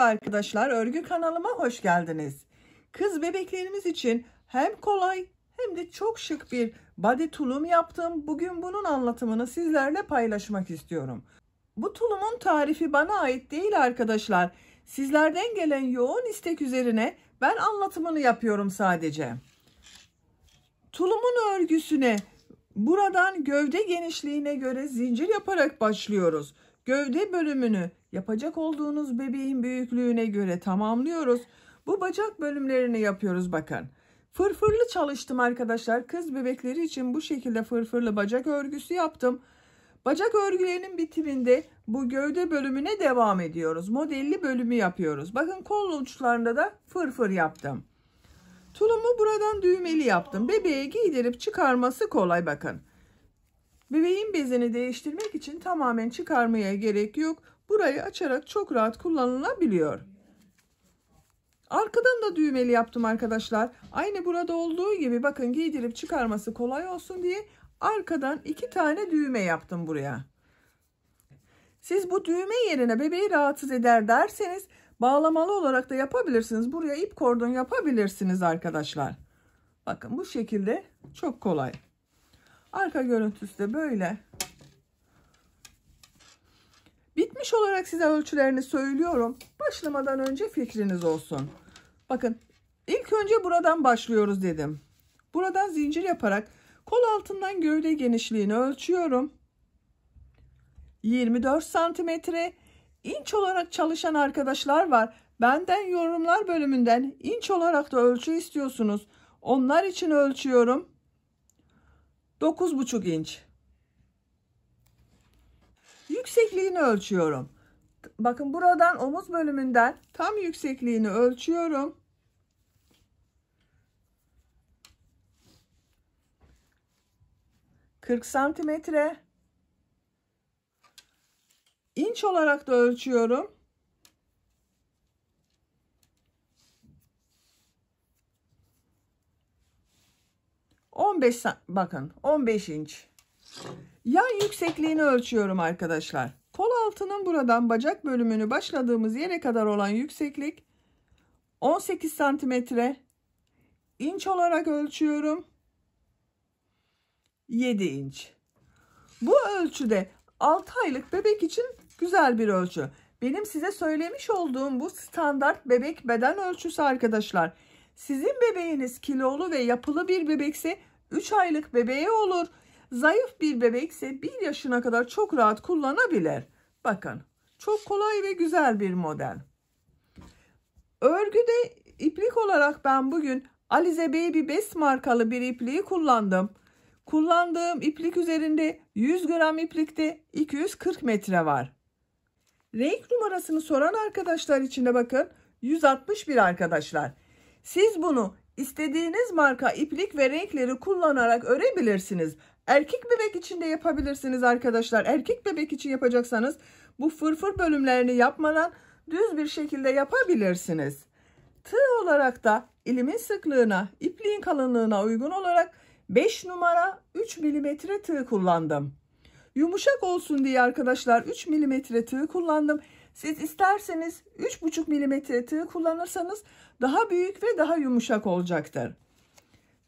Merhaba arkadaşlar, örgü kanalıma hoş geldiniz. Kız bebeklerimiz için hem kolay hem de çok şık bir body tulum yaptım. Bugün bunun anlatımını sizlerle paylaşmak istiyorum. Bu tulumun tarifi bana ait değil arkadaşlar. Sizlerden gelen yoğun istek üzerine ben anlatımını yapıyorum sadece. Tulumun örgüsüne buradan gövde genişliğine göre zincir yaparak başlıyoruz. Gövde bölümünü yapacak olduğunuz bebeğin büyüklüğüne göre tamamlıyoruz. Bu bacak bölümlerini yapıyoruz bakın. Fırfırlı çalıştım arkadaşlar. Kız bebekleri için bu şekilde fırfırlı bacak örgüsü yaptım. Bacak örgülerinin bitiminde bu gövde bölümüne devam ediyoruz. Modelli bölümü yapıyoruz. Bakın kol uçlarında da fırfır yaptım. Tulumu buradan düğmeli yaptım. Bebeğe giydirip çıkarması kolay bakın. Bebeğin bezini değiştirmek için tamamen çıkarmaya gerek yok. Burayı açarak çok rahat kullanılabiliyor. Arkadan da düğmeli yaptım arkadaşlar. Aynı burada olduğu gibi bakın giydirip çıkarması kolay olsun diye arkadan iki tane düğme yaptım buraya. Siz bu düğme yerine bebeği rahatsız eder derseniz bağlamalı olarak da yapabilirsiniz. Buraya ip kordon yapabilirsiniz arkadaşlar. Bakın bu şekilde çok kolay. Arka görüntüsü de böyle. Bitmiş olarak size ölçülerini söylüyorum. Başlamadan önce fikriniz olsun. Bakın ilk önce buradan başlıyoruz dedim. Buradan zincir yaparak kol altından gövde genişliğini ölçüyorum. 24 santimetre inç olarak çalışan arkadaşlar var. Benden yorumlar bölümünden inç olarak da ölçü istiyorsunuz. Onlar için ölçüyorum. 9,5 inç. Yüksekliğini ölçüyorum. Bakın buradan omuz bölümünden tam yüksekliğini ölçüyorum. Kırk santimetre. inç olarak da ölçüyorum. 15 bakın 15 inç. Yan yüksekliğini ölçüyorum arkadaşlar. Kol altının buradan bacak bölümünü başladığımız yere kadar olan yükseklik 18 santimetre. inç olarak ölçüyorum. 7 inç. Bu ölçüde 6 aylık bebek için güzel bir ölçü. Benim size söylemiş olduğum bu standart bebek beden ölçüsü arkadaşlar. Sizin bebeğiniz kilolu ve yapılı bir bebekse 3 aylık bebeğe olur. Zayıf bir bebekse 1 yaşına kadar çok rahat kullanabilir. Bakın çok kolay ve güzel bir model. Örgüde iplik olarak ben bugün Alize Baby Best markalı bir ipliği kullandım. Kullandığım iplik üzerinde 100 gram iplikte 240 metre var. Renk numarasını soran arkadaşlar için de bakın 161 arkadaşlar. Siz bunu İstediğiniz marka iplik ve renkleri kullanarak örebilirsiniz. Erkek bebek için de yapabilirsiniz arkadaşlar. Erkek bebek için yapacaksanız bu fırfır bölümlerini yapmadan düz bir şekilde yapabilirsiniz. Tığ olarak da ilimin sıklığına, ipliğin kalınlığına uygun olarak 5 numara 3 milimetre tığ kullandım. Yumuşak olsun diye arkadaşlar 3 milimetre tığ kullandım. Siz isterseniz 3,5 milimetre tığ kullanırsanız daha büyük ve daha yumuşak olacaktır.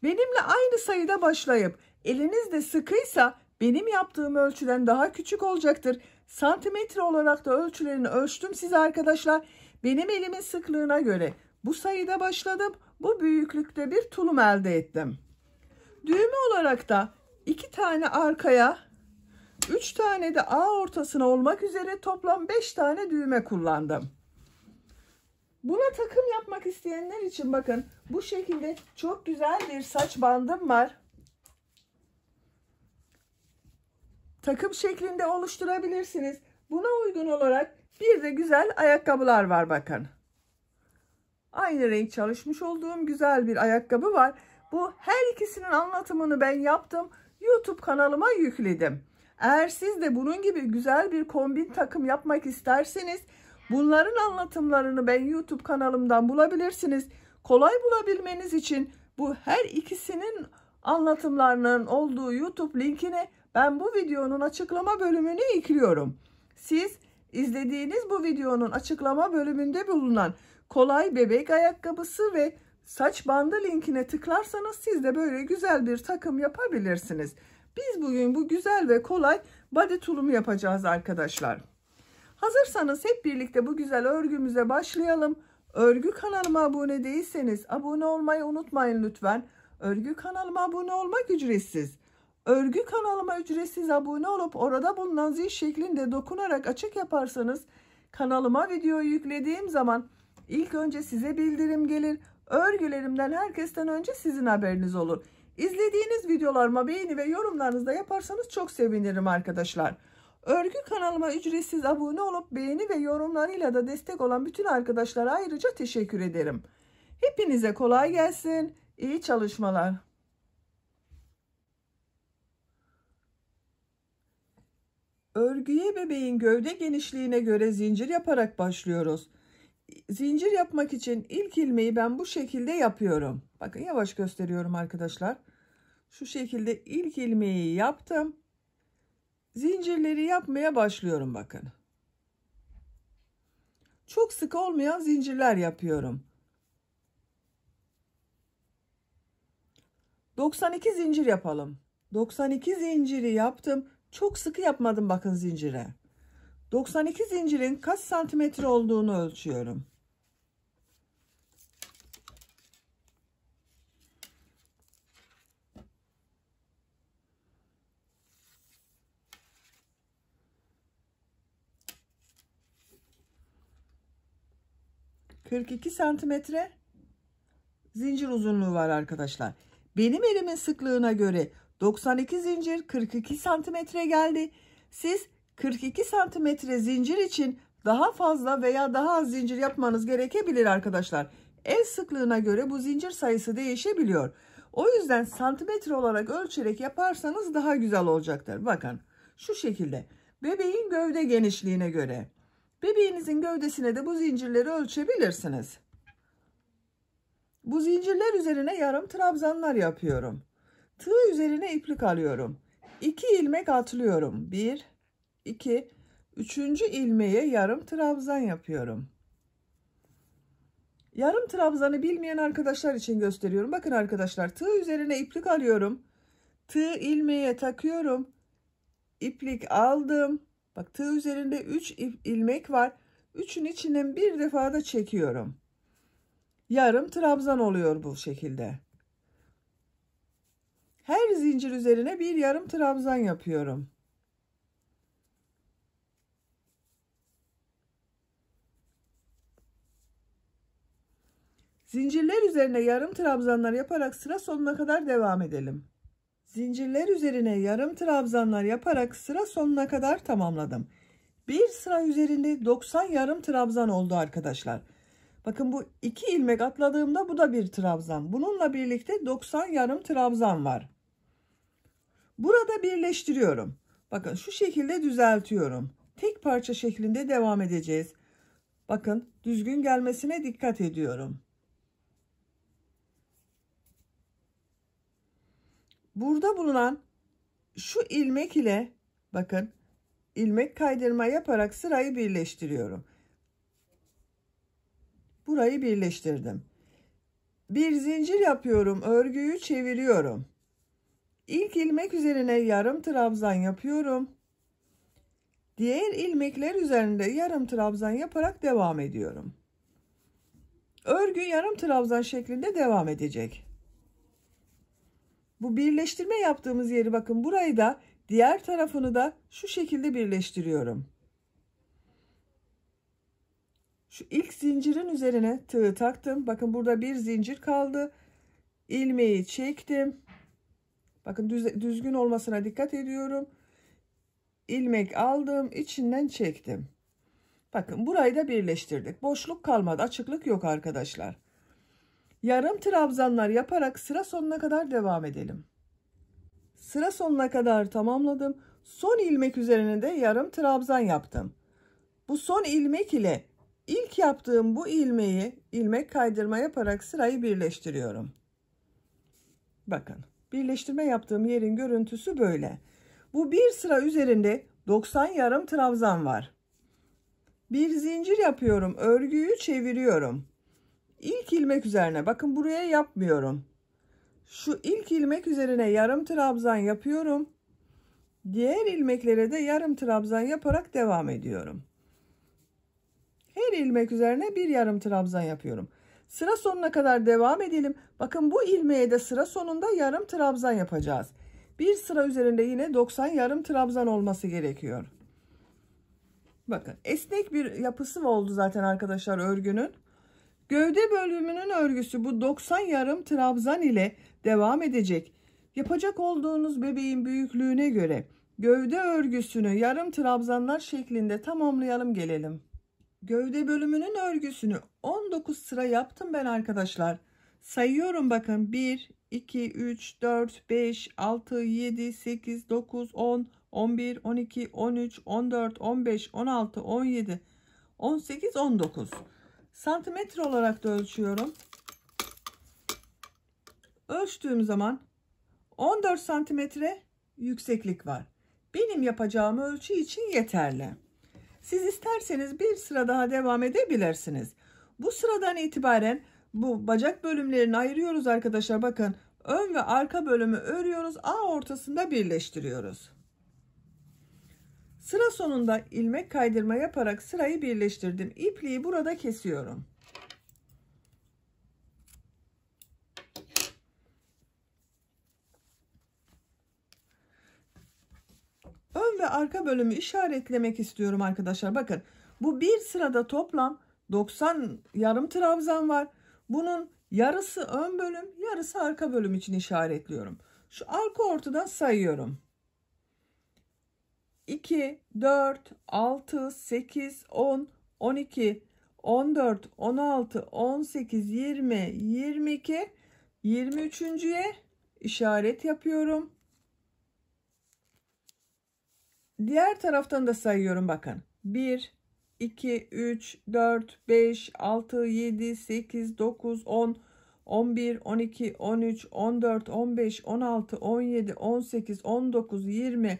Benimle aynı sayıda başlayıp elinizde sıkıysa benim yaptığım ölçüden daha küçük olacaktır. Santimetre olarak da ölçülerini ölçtüm size arkadaşlar. Benim elimin sıklığına göre bu sayıda başladım. Bu büyüklükte bir tulum elde ettim. Düğme olarak da iki tane arkaya, üç tane de A ortasına olmak üzere toplam beş tane düğme kullandım. Buna takım yapmak isteyenler için bakın bu şekilde çok güzel bir saç bandım var. Takım şeklinde oluşturabilirsiniz. Buna uygun olarak bir de güzel ayakkabılar var bakın. Aynı renk çalışmış olduğum güzel bir ayakkabı var. Bu her ikisinin anlatımını ben yaptım. YouTube kanalıma yükledim. Eğer siz de bunun gibi güzel bir kombin takım yapmak isterseniz Bunların anlatımlarını ben YouTube kanalımdan bulabilirsiniz. Kolay bulabilmeniz için bu her ikisinin anlatımlarının olduğu YouTube linkini ben bu videonun açıklama bölümüne ekliyorum. Siz izlediğiniz bu videonun açıklama bölümünde bulunan kolay bebek ayakkabısı ve saç bandı linkine tıklarsanız siz de böyle güzel bir takım yapabilirsiniz. Biz bugün bu güzel ve kolay body tulumu yapacağız arkadaşlar. Hazırsanız hep birlikte bu güzel örgümüze başlayalım. Örgü kanalıma abone değilseniz abone olmayı unutmayın lütfen. Örgü kanalıma abone olmak ücretsiz. Örgü kanalıma ücretsiz abone olup orada bulunan zil şeklinde dokunarak açık yaparsanız kanalıma video yüklediğim zaman ilk önce size bildirim gelir. Örgülerimden herkesten önce sizin haberiniz olur. İzlediğiniz videolarıma beğeni ve yorumlarınızda yaparsanız çok sevinirim arkadaşlar. Örgü kanalıma ücretsiz abone olup beğeni ve yorumlarıyla da destek olan bütün arkadaşlara ayrıca teşekkür ederim. Hepinize kolay gelsin. İyi çalışmalar. Örgüye bebeğin gövde genişliğine göre zincir yaparak başlıyoruz. Zincir yapmak için ilk ilmeği ben bu şekilde yapıyorum. Bakın yavaş gösteriyorum arkadaşlar. Şu şekilde ilk ilmeği yaptım. Zincirleri yapmaya başlıyorum bakın. Çok sık olmayan zincirler yapıyorum. 92 zincir yapalım. 92 zinciri yaptım. Çok sıkı yapmadım bakın zincire. 92 zincirin kaç santimetre olduğunu ölçüyorum. 42 santimetre zincir uzunluğu var arkadaşlar. Benim elimin sıklığına göre 92 zincir 42 santimetre geldi. Siz 42 santimetre zincir için daha fazla veya daha az zincir yapmanız gerekebilir arkadaşlar. El sıklığına göre bu zincir sayısı değişebiliyor. O yüzden santimetre olarak ölçerek yaparsanız daha güzel olacaktır. Bakın şu şekilde bebeğin gövde genişliğine göre Bebeğinizin gövdesine de bu zincirleri ölçebilirsiniz. Bu zincirler üzerine yarım trabzanlar yapıyorum. Tığ üzerine iplik alıyorum. 2 ilmek atlıyorum. 1 2 3. ilmeğe yarım trabzan yapıyorum. Yarım trabzanı bilmeyen arkadaşlar için gösteriyorum. Bakın arkadaşlar tığ üzerine iplik alıyorum. Tığ ilmeğe takıyorum. İplik aldım. Bak tığ üzerinde 3 ilmek var. Üçün içinden bir defa da çekiyorum. Yarım trabzan oluyor bu şekilde. Her zincir üzerine bir yarım trabzan yapıyorum. Zincirler üzerine yarım trabzanlar yaparak sıra sonuna kadar devam edelim. Zincirler üzerine yarım trabzanlar yaparak sıra sonuna kadar tamamladım. Bir sıra üzerinde 90 yarım trabzan oldu arkadaşlar. Bakın bu iki ilmek atladığımda bu da bir trabzan. Bununla birlikte 90 yarım trabzan var. Burada birleştiriyorum. Bakın şu şekilde düzeltiyorum. Tek parça şeklinde devam edeceğiz. Bakın düzgün gelmesine dikkat ediyorum. burada bulunan şu ilmek ile bakın ilmek kaydırma yaparak sırayı birleştiriyorum. Burayı birleştirdim. Bir zincir yapıyorum. Örgüyü çeviriyorum. İlk ilmek üzerine yarım trabzan yapıyorum. Diğer ilmekler üzerinde yarım trabzan yaparak devam ediyorum. Örgü yarım trabzan şeklinde devam edecek bu birleştirme yaptığımız yeri bakın burayı da diğer tarafını da şu şekilde birleştiriyorum. Şu ilk zincirin üzerine tığı taktım. Bakın burada bir zincir kaldı. Ilmeği çektim. Bakın düz, düzgün olmasına dikkat ediyorum. Ilmek aldım. içinden çektim. Bakın burayı da birleştirdik. Boşluk kalmadı. Açıklık yok arkadaşlar yarım trabzanlar yaparak sıra sonuna kadar devam edelim. Sıra sonuna kadar tamamladım. Son ilmek üzerine de yarım trabzan yaptım. Bu son ilmek ile ilk yaptığım bu ilmeği ilmek kaydırma yaparak sırayı birleştiriyorum. Bakın birleştirme yaptığım yerin görüntüsü böyle. Bu bir sıra üzerinde 90 yarım trabzan var. Bir zincir yapıyorum. Örgüyü çeviriyorum ilk ilmek üzerine bakın buraya yapmıyorum. Şu ilk ilmek üzerine yarım trabzan yapıyorum. Diğer ilmeklere de yarım trabzan yaparak devam ediyorum. Her ilmek üzerine bir yarım trabzan yapıyorum. Sıra sonuna kadar devam edelim. Bakın bu ilmeğe de sıra sonunda yarım trabzan yapacağız. Bir sıra üzerinde yine 90 yarım trabzan olması gerekiyor. Bakın esnek bir yapısı oldu zaten arkadaşlar örgünün. Gövde bölümünün örgüsü bu 90 yarım trabzan ile devam edecek. Yapacak olduğunuz bebeğin büyüklüğüne göre gövde örgüsünü yarım trabzanlar şeklinde tamamlayalım gelelim. Gövde bölümünün örgüsünü 19 sıra yaptım ben arkadaşlar. Sayıyorum bakın 1, 2, 3, 4, 5, 6, 7, 8, 9, 10, 11, 12, 13, 14, 15, 16, 17, 18, 19. Santimetre olarak da ölçüyorum. Ölçtüğüm zaman 14 santimetre yükseklik var. Benim yapacağım ölçü için yeterli. Siz isterseniz bir sıra daha devam edebilirsiniz. Bu sıradan itibaren bu bacak bölümlerini ayırıyoruz arkadaşlar. Bakın ön ve arka bölümü örüyoruz. A ortasında birleştiriyoruz. Sıra sonunda ilmek kaydırma yaparak sırayı birleştirdim. İpliği burada kesiyorum. Ön ve arka bölümü işaretlemek istiyorum arkadaşlar. Bakın bu bir sırada toplam 90 yarım trabzan var. Bunun yarısı ön bölüm yarısı arka bölüm için işaretliyorum. Şu arka ortadan sayıyorum. 2, 4, 6, 8, 10, 12, 14, 16, 18, 20, 22, 23.ye işaret yapıyorum. Diğer taraftan da sayıyorum bakın. 1, 2, 3, 4, 5, 6, 7, 8, 9, 10, 11, 12, 13, 14, 15, 16, 17, 18, 19, 20,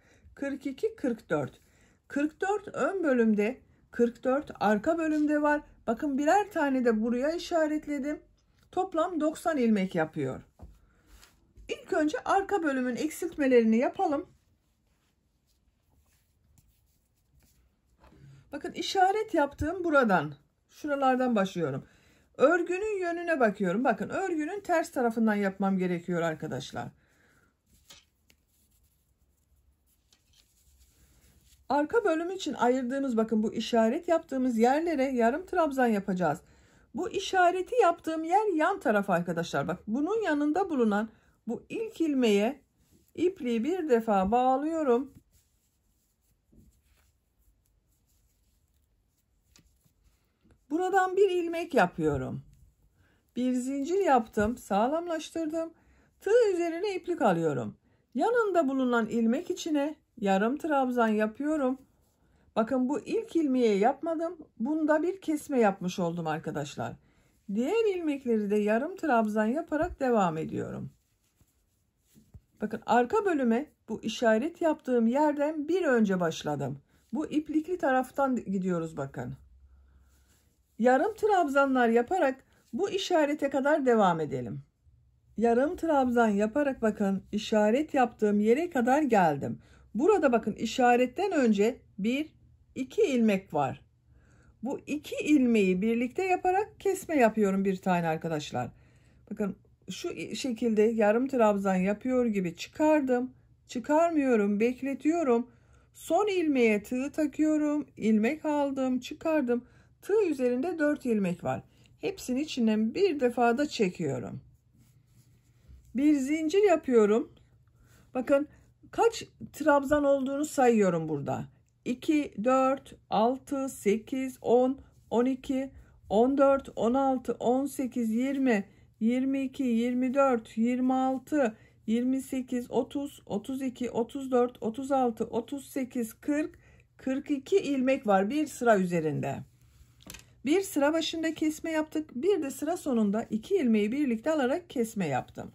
42, 44. 44 ön bölümde, 44 arka bölümde var. Bakın birer tane de buraya işaretledim. Toplam 90 ilmek yapıyor. İlk önce arka bölümün eksiltmelerini yapalım. Bakın işaret yaptığım buradan. Şuralardan başlıyorum. Örgünün yönüne bakıyorum. Bakın örgünün ters tarafından yapmam gerekiyor arkadaşlar. Arka bölüm için ayırdığımız bakın bu işaret yaptığımız yerlere yarım trabzan yapacağız. Bu işareti yaptığım yer yan taraf arkadaşlar. Bak bunun yanında bulunan bu ilk ilmeğe ipliği bir defa bağlıyorum. Buradan bir ilmek yapıyorum. Bir zincir yaptım, sağlamlaştırdım. Tığ üzerine iplik alıyorum. Yanında bulunan ilmek içine yarım trabzan yapıyorum. Bakın bu ilk ilmeği yapmadım. Bunda bir kesme yapmış oldum arkadaşlar. Diğer ilmekleri de yarım trabzan yaparak devam ediyorum. Bakın arka bölüme bu işaret yaptığım yerden bir önce başladım. Bu iplikli taraftan gidiyoruz bakın. Yarım trabzanlar yaparak bu işarete kadar devam edelim. Yarım trabzan yaparak bakın işaret yaptığım yere kadar geldim. Burada bakın işaretten önce bir, iki ilmek var. Bu iki ilmeği birlikte yaparak kesme yapıyorum bir tane arkadaşlar. Bakın şu şekilde yarım trabzan yapıyor gibi çıkardım. Çıkarmıyorum, bekletiyorum. Son ilmeğe tığ takıyorum. ilmek aldım, çıkardım. Tığ üzerinde dört ilmek var. Hepsini içinden bir defada çekiyorum. Bir zincir yapıyorum. Bakın kaç trabzan olduğunu sayıyorum burada. 2, 4, 6, 8, 10, 12, 14, 16, 18, 20, 22, 24, 26, 28, 30, 32, 34, 36, 38, 40, 42 ilmek var bir sıra üzerinde. Bir sıra başında kesme yaptık. Bir de sıra sonunda iki ilmeği birlikte alarak kesme yaptım.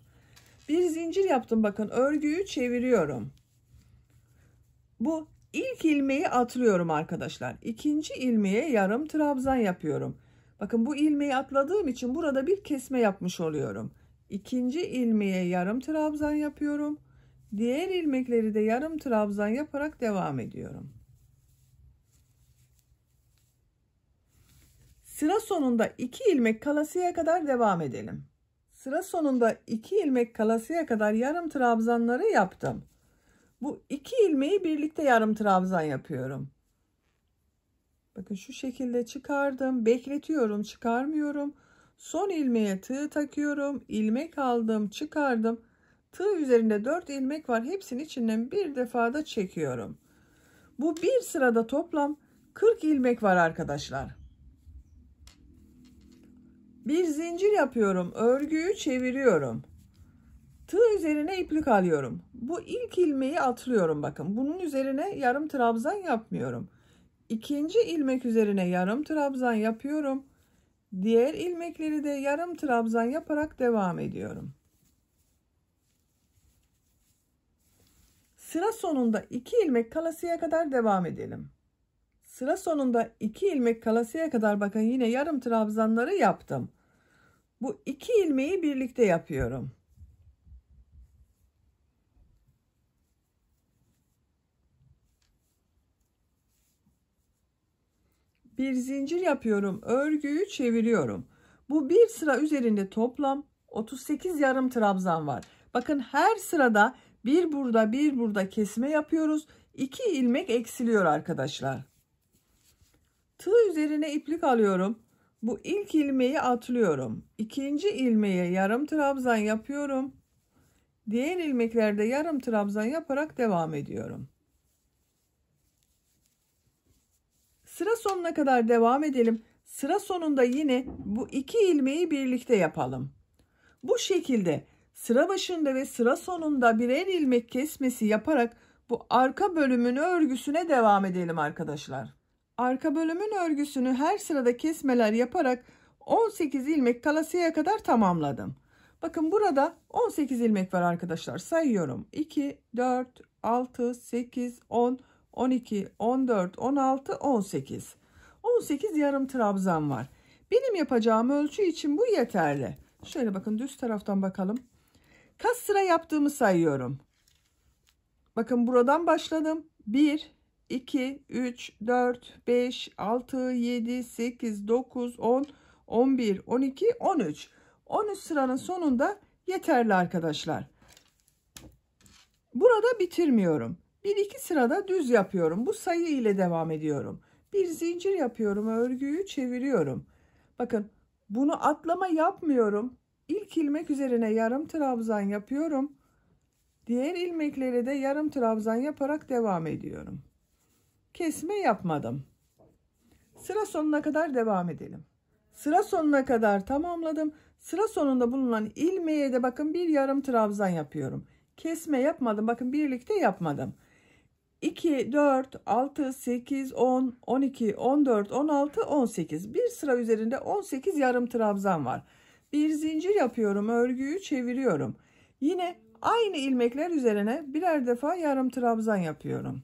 Bir zincir yaptım bakın örgüyü çeviriyorum. Bu ilk ilmeği atlıyorum arkadaşlar. İkinci ilmeğe yarım trabzan yapıyorum. Bakın bu ilmeği atladığım için burada bir kesme yapmış oluyorum. İkinci ilmeğe yarım trabzan yapıyorum. Diğer ilmekleri de yarım trabzan yaparak devam ediyorum. Sıra sonunda iki ilmek kalasıya kadar devam edelim. Sıra sonunda 2 ilmek kalasıya kadar yarım trabzanları yaptım. Bu iki ilmeği birlikte yarım trabzan yapıyorum. Bakın şu şekilde çıkardım. Bekletiyorum, çıkarmıyorum. Son ilmeğe tığ takıyorum. ilmek aldım, çıkardım. Tığ üzerinde 4 ilmek var. hepsinin içinden bir defada çekiyorum. Bu bir sırada toplam 40 ilmek var arkadaşlar. Bir zincir yapıyorum. Örgüyü çeviriyorum. Tığ üzerine iplik alıyorum. Bu ilk ilmeği atlıyorum bakın. Bunun üzerine yarım trabzan yapmıyorum. İkinci ilmek üzerine yarım trabzan yapıyorum. Diğer ilmekleri de yarım trabzan yaparak devam ediyorum. Sıra sonunda 2 ilmek kalasıya kadar devam edelim. Sıra sonunda 2 ilmek kalasıya kadar bakın yine yarım trabzanları yaptım. Bu iki ilmeği birlikte yapıyorum. Bir zincir yapıyorum. Örgüyü çeviriyorum. Bu bir sıra üzerinde toplam 38 yarım trabzan var. Bakın her sırada bir burada bir burada kesme yapıyoruz. 2 ilmek eksiliyor arkadaşlar. Tığ üzerine iplik alıyorum. Bu ilk ilmeği atlıyorum. İkinci ilmeğe yarım trabzan yapıyorum. Diğer ilmeklerde yarım trabzan yaparak devam ediyorum. Sıra sonuna kadar devam edelim. Sıra sonunda yine bu iki ilmeği birlikte yapalım. Bu şekilde sıra başında ve sıra sonunda birer ilmek kesmesi yaparak bu arka bölümün örgüsüne devam edelim arkadaşlar. Arka bölümün örgüsünü her sırada kesmeler yaparak 18 ilmek kalasıya kadar tamamladım. Bakın burada 18 ilmek var arkadaşlar. Sayıyorum. 2, 4, 6, 8, 10, 12, 14, 16, 18. 18 yarım trabzan var. Benim yapacağım ölçü için bu yeterli. Şöyle bakın düz taraftan bakalım. Kaç sıra yaptığımı sayıyorum. Bakın buradan başladım. 1, 2, 3, 4, 5, 6, 7, 8, 9, 10, 11, 12, 13. 13 sıranın sonunda yeterli arkadaşlar. Burada bitirmiyorum. 1-2 sırada düz yapıyorum. Bu sayı ile devam ediyorum. Bir zincir yapıyorum. Örgüyü çeviriyorum. Bakın bunu atlama yapmıyorum. İlk ilmek üzerine yarım trabzan yapıyorum. Diğer ilmekleri de yarım trabzan yaparak devam ediyorum kesme yapmadım. Sıra sonuna kadar devam edelim. Sıra sonuna kadar tamamladım. Sıra sonunda bulunan ilmeğe de bakın bir yarım trabzan yapıyorum. Kesme yapmadım. Bakın birlikte yapmadım. 2, 4, 6, 8, 10, 12, 14, 16, 18. Bir sıra üzerinde 18 yarım trabzan var. Bir zincir yapıyorum. Örgüyü çeviriyorum. Yine aynı ilmekler üzerine birer defa yarım trabzan yapıyorum.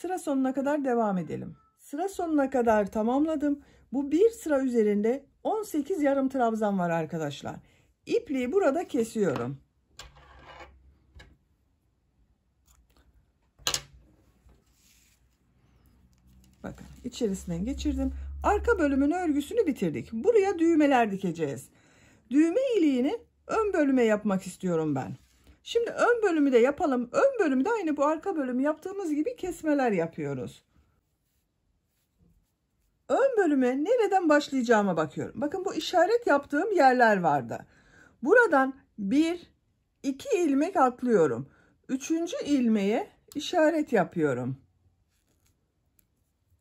sıra sonuna kadar devam edelim. Sıra sonuna kadar tamamladım. Bu bir sıra üzerinde 18 yarım trabzan var arkadaşlar. İpliği burada kesiyorum. Bakın içerisinden geçirdim. Arka bölümün örgüsünü bitirdik. Buraya düğmeler dikeceğiz. Düğme iliğini ön bölüme yapmak istiyorum ben. Şimdi ön bölümü de yapalım. Ön bölümü de aynı bu arka bölümü yaptığımız gibi kesmeler yapıyoruz. Ön bölüme nereden başlayacağıma bakıyorum. Bakın bu işaret yaptığım yerler vardı. Buradan 1, 2 ilmek atlıyorum. 3. ilmeğe işaret yapıyorum.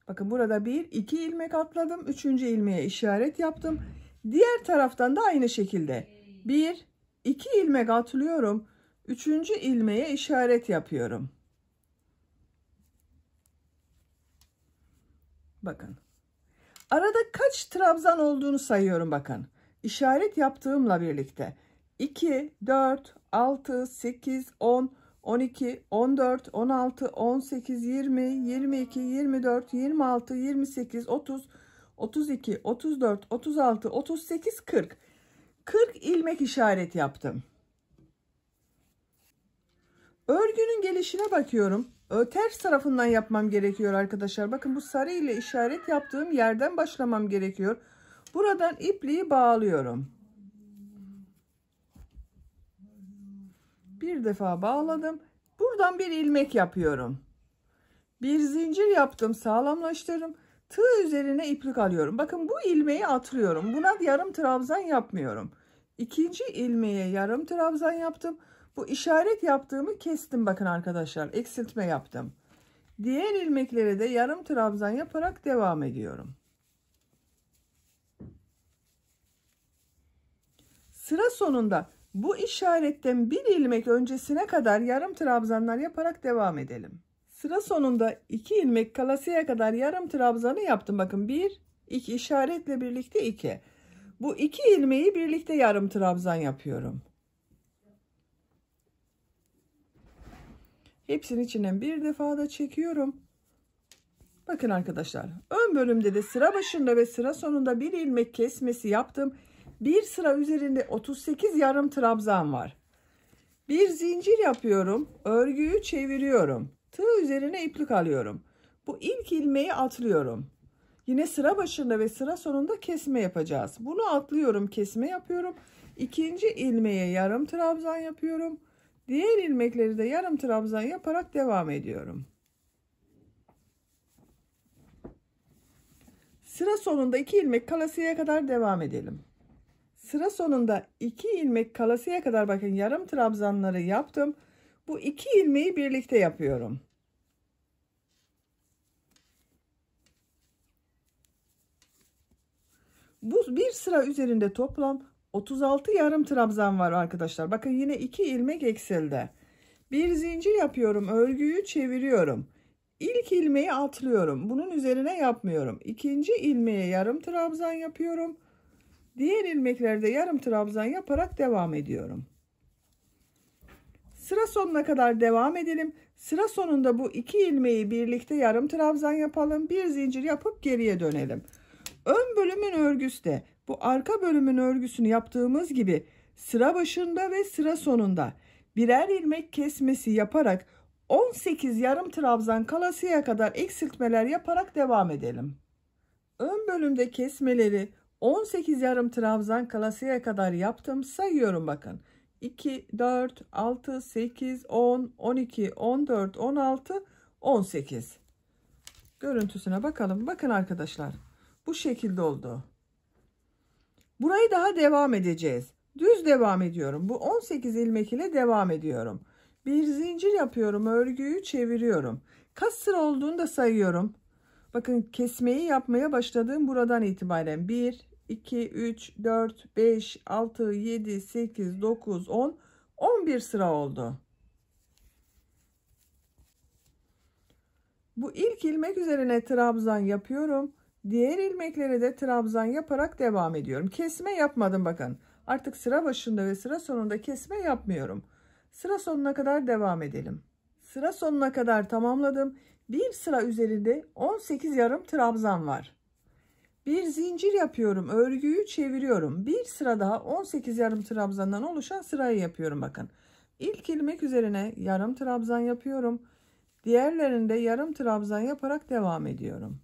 Bakın burada 1, 2 ilmek atladım. 3. ilmeğe işaret yaptım. Diğer taraftan da aynı şekilde. 1, 2 ilmek atlıyorum. Üçüncü ilmeğe işaret yapıyorum. Bakın. Arada kaç trabzan olduğunu sayıyorum bakın. İşaret yaptığımla birlikte 2, 4, 6, 8, 10, 12, 14, 16, 18, 20, 22, 24, 26, 28, 30, 32, 34, 36, 38, 40. 40 ilmek işaret yaptım. Örgünün gelişine bakıyorum. Ee, ters tarafından yapmam gerekiyor arkadaşlar. Bakın bu sarı ile işaret yaptığım yerden başlamam gerekiyor. Buradan ipliği bağlıyorum. Bir defa bağladım. Buradan bir ilmek yapıyorum. Bir zincir yaptım. Sağlamlaştırdım. Tığ üzerine iplik alıyorum. Bakın bu ilmeği atlıyorum. Buna yarım trabzan yapmıyorum. İkinci ilmeğe yarım trabzan yaptım. Bu işaret yaptığımı kestim bakın arkadaşlar. Eksiltme yaptım. Diğer ilmeklere de yarım trabzan yaparak devam ediyorum. Sıra sonunda bu işaretten bir ilmek öncesine kadar yarım trabzanlar yaparak devam edelim. Sıra sonunda iki ilmek kalasıya kadar yarım trabzanı yaptım. Bakın bir iki işaretle birlikte iki. Bu iki ilmeği birlikte yarım trabzan yapıyorum. Hepsinin içinden bir defa da çekiyorum. Bakın arkadaşlar ön bölümde de sıra başında ve sıra sonunda bir ilmek kesmesi yaptım. Bir sıra üzerinde 38 yarım trabzan var. Bir zincir yapıyorum. Örgüyü çeviriyorum. Tığ üzerine iplik alıyorum. Bu ilk ilmeği atlıyorum. Yine sıra başında ve sıra sonunda kesme yapacağız. Bunu atlıyorum kesme yapıyorum. İkinci ilmeğe yarım trabzan yapıyorum. Diğer ilmekleri de yarım trabzan yaparak devam ediyorum. Sıra sonunda 2 ilmek kalasıya kadar devam edelim. Sıra sonunda 2 ilmek kalasıya kadar bakın yarım trabzanları yaptım. Bu iki ilmeği birlikte yapıyorum. Bu bir sıra üzerinde toplam 36 yarım trabzan var arkadaşlar. Bakın yine 2 ilmek eksildi. Bir zincir yapıyorum. Örgüyü çeviriyorum. İlk ilmeği atlıyorum. Bunun üzerine yapmıyorum. İkinci ilmeğe yarım trabzan yapıyorum. Diğer ilmeklerde yarım trabzan yaparak devam ediyorum. Sıra sonuna kadar devam edelim. Sıra sonunda bu iki ilmeği birlikte yarım trabzan yapalım. Bir zincir yapıp geriye dönelim. Ön bölümün örgüsü de bu arka bölümün örgüsünü yaptığımız gibi sıra başında ve sıra sonunda birer ilmek kesmesi yaparak 18 yarım trabzan kalasıya kadar eksiltmeler yaparak devam edelim. Ön bölümde kesmeleri 18 yarım trabzan kalasıya kadar yaptım sayıyorum bakın. 2, 4, 6, 8, 10, 12, 14, 16, 18. Görüntüsüne bakalım. Bakın arkadaşlar bu şekilde oldu. Burayı daha devam edeceğiz. Düz devam ediyorum. Bu 18 ilmek ile devam ediyorum. Bir zincir yapıyorum. Örgüyü çeviriyorum. Kaç sıra olduğunu da sayıyorum. Bakın kesmeyi yapmaya başladığım buradan itibaren 1, 2, 3, 4, 5, 6, 7, 8, 9, 10, 11 sıra oldu. Bu ilk ilmek üzerine trabzan yapıyorum. Diğer ilmeklere de trabzan yaparak devam ediyorum. Kesme yapmadım bakın. Artık sıra başında ve sıra sonunda kesme yapmıyorum. Sıra sonuna kadar devam edelim. Sıra sonuna kadar tamamladım. Bir sıra üzerinde 18 yarım trabzan var. Bir zincir yapıyorum. Örgüyü çeviriyorum. Bir sıra daha 18 yarım trabzandan oluşan sırayı yapıyorum bakın. İlk ilmek üzerine yarım trabzan yapıyorum. Diğerlerinde yarım trabzan yaparak devam ediyorum.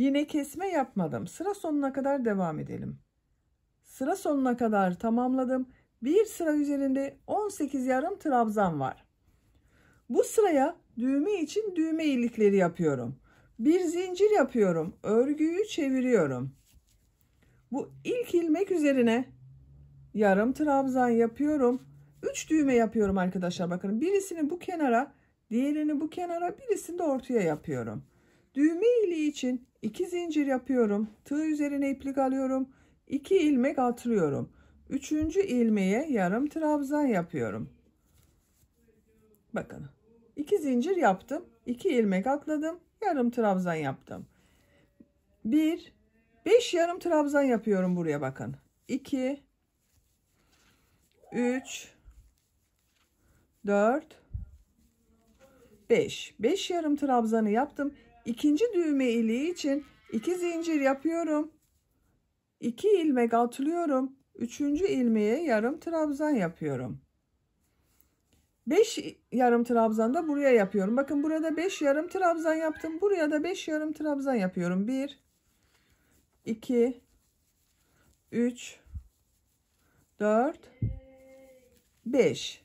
Yine kesme yapmadım. Sıra sonuna kadar devam edelim. Sıra sonuna kadar tamamladım. Bir sıra üzerinde 18 yarım trabzan var. Bu sıraya düğme için düğme ilikleri yapıyorum. Bir zincir yapıyorum. Örgüyü çeviriyorum. Bu ilk ilmek üzerine yarım trabzan yapıyorum. 3 düğme yapıyorum arkadaşlar. Bakın birisini bu kenara, diğerini bu kenara, birisini de ortaya yapıyorum. Düğme iliği için 2 zincir yapıyorum. Tığ üzerine iplik alıyorum. 2 ilmek atlıyorum. 3. ilmeğe yarım trabzan yapıyorum. Bakın. 2 zincir yaptım. 2 ilmek atladım. Yarım trabzan yaptım. 1 5 yarım trabzan yapıyorum buraya bakın. 2 3 4 5 5 yarım trabzanı yaptım ikinci düğme iliği için 2 zincir yapıyorum. 2 ilmek atlıyorum. 3. ilmeğe yarım trabzan yapıyorum. 5 yarım trabzan da buraya yapıyorum. Bakın burada 5 yarım trabzan yaptım. Buraya da 5 yarım trabzan yapıyorum. 1 2 3 4 5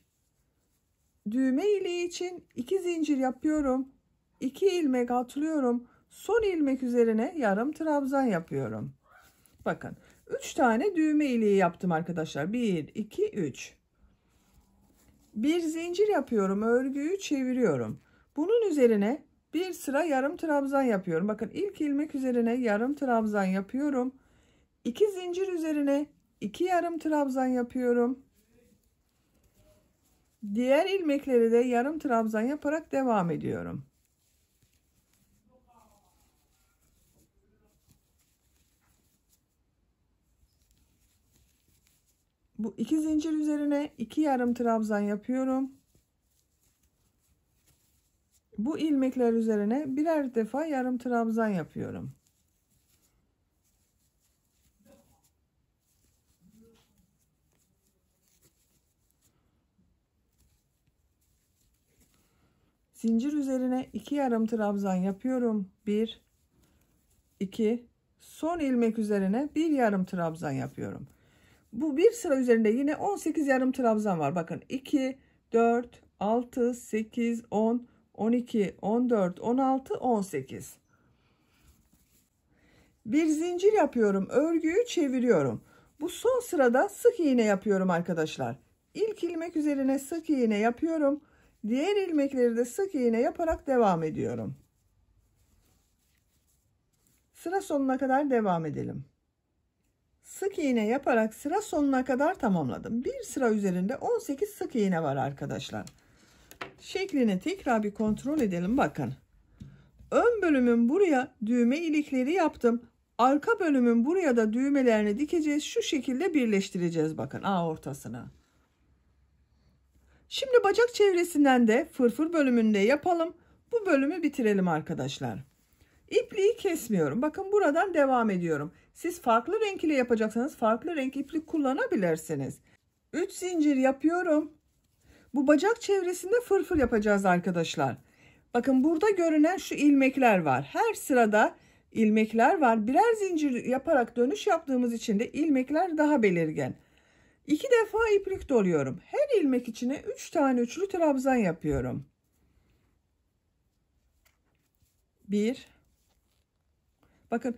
Düğme iliği için 2 zincir yapıyorum. 2 ilmek atlıyorum. Son ilmek üzerine yarım trabzan yapıyorum. Bakın 3 tane düğme iliği yaptım arkadaşlar. 1 2 3. Bir zincir yapıyorum. Örgüyü çeviriyorum. Bunun üzerine bir sıra yarım trabzan yapıyorum. Bakın ilk ilmek üzerine yarım trabzan yapıyorum. 2 zincir üzerine 2 yarım trabzan yapıyorum. Diğer ilmekleri de yarım trabzan yaparak devam ediyorum. bu iki zincir üzerine iki yarım trabzan yapıyorum bu ilmekler üzerine birer defa yarım trabzan yapıyorum zincir üzerine iki yarım trabzan yapıyorum 1 2 son ilmek üzerine bir yarım trabzan yapıyorum bu bir sıra üzerinde yine 18 yarım trabzan var. Bakın 2, 4, 6, 8, 10, 12, 14, 16, 18. Bir zincir yapıyorum. Örgüyü çeviriyorum. Bu son sırada sık iğne yapıyorum arkadaşlar. İlk ilmek üzerine sık iğne yapıyorum. Diğer ilmekleri de sık iğne yaparak devam ediyorum. Sıra sonuna kadar devam edelim sık iğne yaparak sıra sonuna kadar tamamladım. Bir sıra üzerinde 18 sık iğne var arkadaşlar. Şeklini tekrar bir kontrol edelim bakın. Ön bölümün buraya düğme ilikleri yaptım. Arka bölümün buraya da düğmelerini dikeceğiz. Şu şekilde birleştireceğiz bakın A ortasına. Şimdi bacak çevresinden de fırfır bölümünde yapalım. Bu bölümü bitirelim arkadaşlar. İpliği kesmiyorum. Bakın buradan devam ediyorum. Siz farklı renk ile yapacaksanız farklı renk iplik kullanabilirsiniz. 3 zincir yapıyorum. Bu bacak çevresinde fırfır yapacağız arkadaşlar. Bakın burada görünen şu ilmekler var. Her sırada ilmekler var. Birer zincir yaparak dönüş yaptığımız için de ilmekler daha belirgen. 2 defa iplik doluyorum. Her ilmek içine 3 üç tane üçlü trabzan yapıyorum. 1 Bakın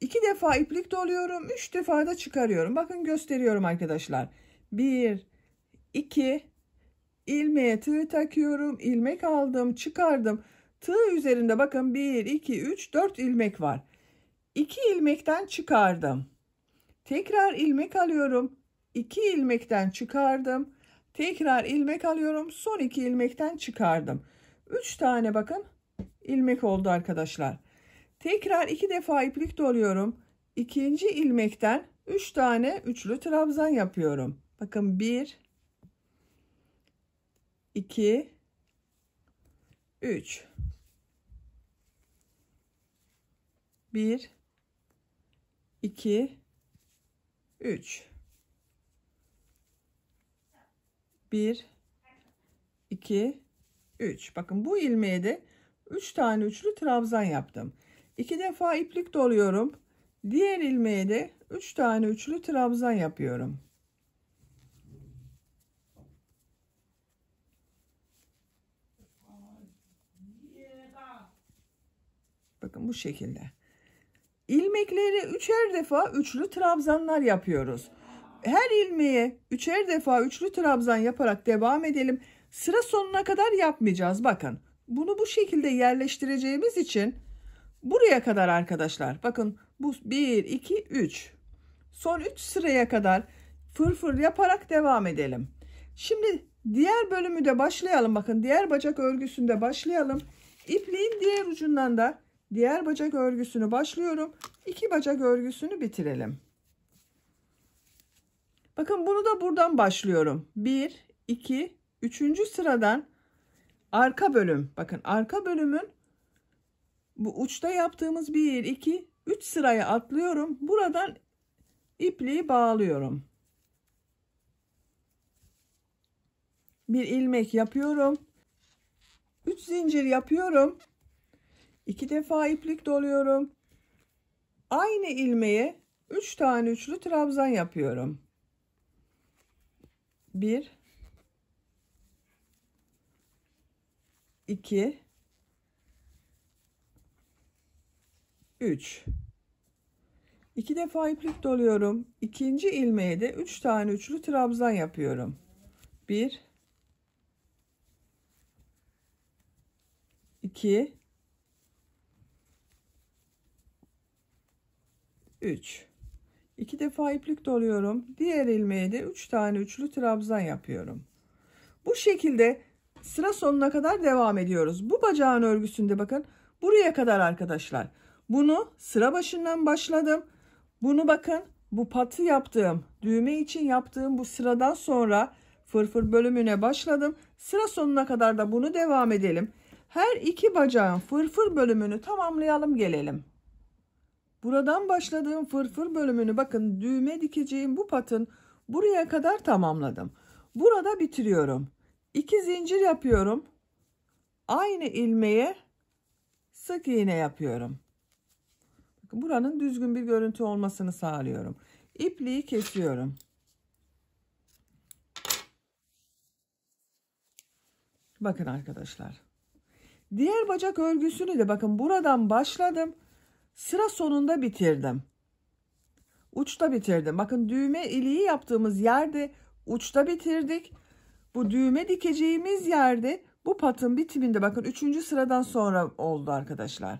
iki defa iplik doluyorum. Üç defa da çıkarıyorum. Bakın gösteriyorum arkadaşlar. Bir, iki, ilmeğe tığ takıyorum. ilmek aldım, çıkardım. Tığ üzerinde bakın bir, iki, üç, dört ilmek var. İki ilmekten çıkardım. Tekrar ilmek alıyorum. İki ilmekten çıkardım. Tekrar ilmek alıyorum. Son iki ilmekten çıkardım. Üç tane bakın ilmek oldu arkadaşlar. Tekrar iki defa iplik doluyorum. İkinci ilmekten üç tane üçlü trabzan yapıyorum. Bakın bir, iki, üç. Bir, iki, üç. Bir, iki, üç. Bakın bu ilmeğe de üç tane üçlü trabzan yaptım. 2 defa iplik doluyorum. Diğer ilmeğe de 3 üç tane üçlü trabzan yapıyorum. Bakın bu şekilde. İlmekleri üçer defa üçlü trabzanlar yapıyoruz. Her ilmeğe üçer defa üçlü trabzan yaparak devam edelim. Sıra sonuna kadar yapmayacağız bakın. Bunu bu şekilde yerleştireceğimiz için Buraya kadar arkadaşlar bakın bu 1, 2, 3. Son 3 sıraya kadar fırfır yaparak devam edelim. Şimdi diğer bölümü de başlayalım. Bakın diğer bacak örgüsünde başlayalım. İpliğin diğer ucundan da diğer bacak örgüsünü başlıyorum. 2 bacak örgüsünü bitirelim. Bakın bunu da buradan başlıyorum. 1, 2, 3. sıradan arka bölüm. Bakın arka bölümün bu uçta yaptığımız 1 2 3 sıraya atlıyorum. Buradan ipliği bağlıyorum. Bir ilmek yapıyorum. 3 zincir yapıyorum. 2 defa iplik doluyorum. Aynı ilmeğe 3 üç tane üçlü trabzan yapıyorum. 1 2 3. 2 defa iplik doluyorum. İkinci ilmeğe de 3 tane üçlü trabzan yapıyorum. 1 2 3 2 defa iplik doluyorum. Diğer ilmeğe de 3 tane üçlü trabzan yapıyorum. Bu şekilde sıra sonuna kadar devam ediyoruz. Bu bacağın örgüsünde bakın buraya kadar arkadaşlar. Bunu sıra başından başladım. Bunu bakın bu patı yaptığım düğme için yaptığım bu sıradan sonra fırfır bölümüne başladım. Sıra sonuna kadar da bunu devam edelim. Her iki bacağın fırfır bölümünü tamamlayalım gelelim. Buradan başladığım fırfır bölümünü bakın düğme dikeceğim bu patın buraya kadar tamamladım. Burada bitiriyorum. İki zincir yapıyorum. Aynı ilmeğe sık iğne yapıyorum. Buranın düzgün bir görüntü olmasını sağlıyorum. İpliği kesiyorum. Bakın arkadaşlar. Diğer bacak örgüsünü de bakın buradan başladım. Sıra sonunda bitirdim. Uçta bitirdim. Bakın düğme iliği yaptığımız yerde uçta bitirdik. Bu düğme dikeceğimiz yerde bu patın bitiminde bakın 3. sıradan sonra oldu arkadaşlar.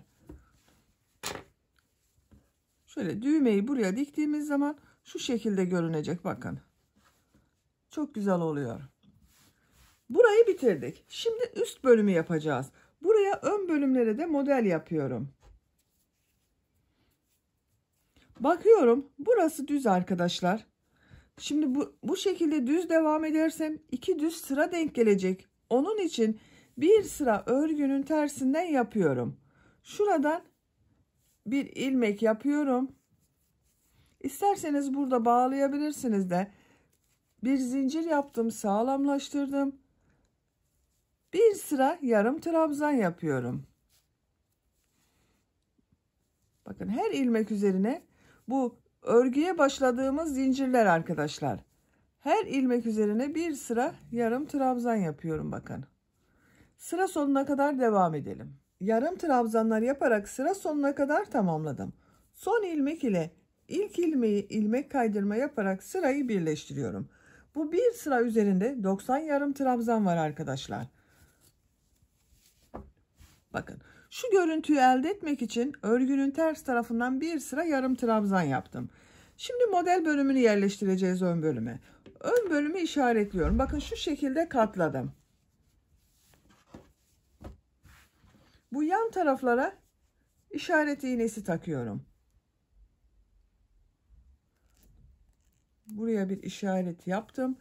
Şöyle düğmeyi buraya diktiğimiz zaman şu şekilde görünecek bakın. Çok güzel oluyor. Burayı bitirdik. Şimdi üst bölümü yapacağız. Buraya ön bölümlere de model yapıyorum. Bakıyorum burası düz arkadaşlar. Şimdi bu, bu şekilde düz devam edersem iki düz sıra denk gelecek. Onun için bir sıra örgünün tersinden yapıyorum. Şuradan bir ilmek yapıyorum. İsterseniz burada bağlayabilirsiniz de. Bir zincir yaptım, sağlamlaştırdım. Bir sıra yarım trabzan yapıyorum. Bakın her ilmek üzerine bu örgüye başladığımız zincirler arkadaşlar. Her ilmek üzerine bir sıra yarım trabzan yapıyorum bakın. Sıra sonuna kadar devam edelim yarım trabzanlar yaparak sıra sonuna kadar tamamladım. Son ilmek ile ilk ilmeği ilmek kaydırma yaparak sırayı birleştiriyorum. Bu bir sıra üzerinde 90 yarım trabzan var arkadaşlar. Bakın şu görüntüyü elde etmek için örgünün ters tarafından bir sıra yarım trabzan yaptım. Şimdi model bölümünü yerleştireceğiz ön bölüme. Ön bölümü işaretliyorum. Bakın şu şekilde katladım. Bu yan taraflara işaret iğnesi takıyorum. Buraya bir işaret yaptım.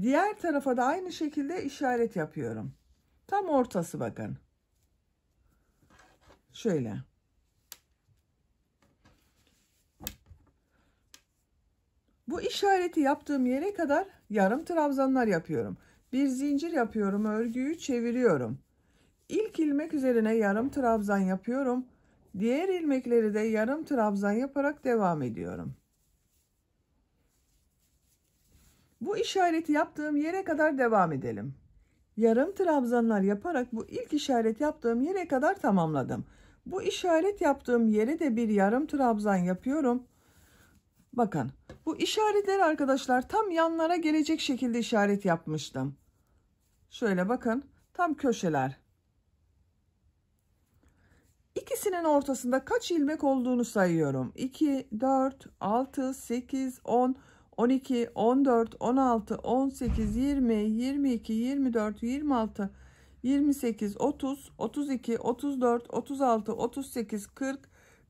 Diğer tarafa da aynı şekilde işaret yapıyorum. Tam ortası bakın. Şöyle. Bu işareti yaptığım yere kadar yarım trabzanlar yapıyorum. Bir zincir yapıyorum, örgüyü çeviriyorum. İlk ilmek üzerine yarım trabzan yapıyorum. Diğer ilmekleri de yarım trabzan yaparak devam ediyorum. Bu işareti yaptığım yere kadar devam edelim. Yarım trabzanlar yaparak bu ilk işaret yaptığım yere kadar tamamladım. Bu işaret yaptığım yere de bir yarım trabzan yapıyorum. Bakın bu işaretler arkadaşlar tam yanlara gelecek şekilde işaret yapmıştım. Şöyle bakın tam köşeler. İkisinin ortasında kaç ilmek olduğunu sayıyorum. 2, 4, 6, 8, 10, 12, 14, 16, 18, 20, 22, 24, 26, 28, 30, 32, 34, 36, 38, 40,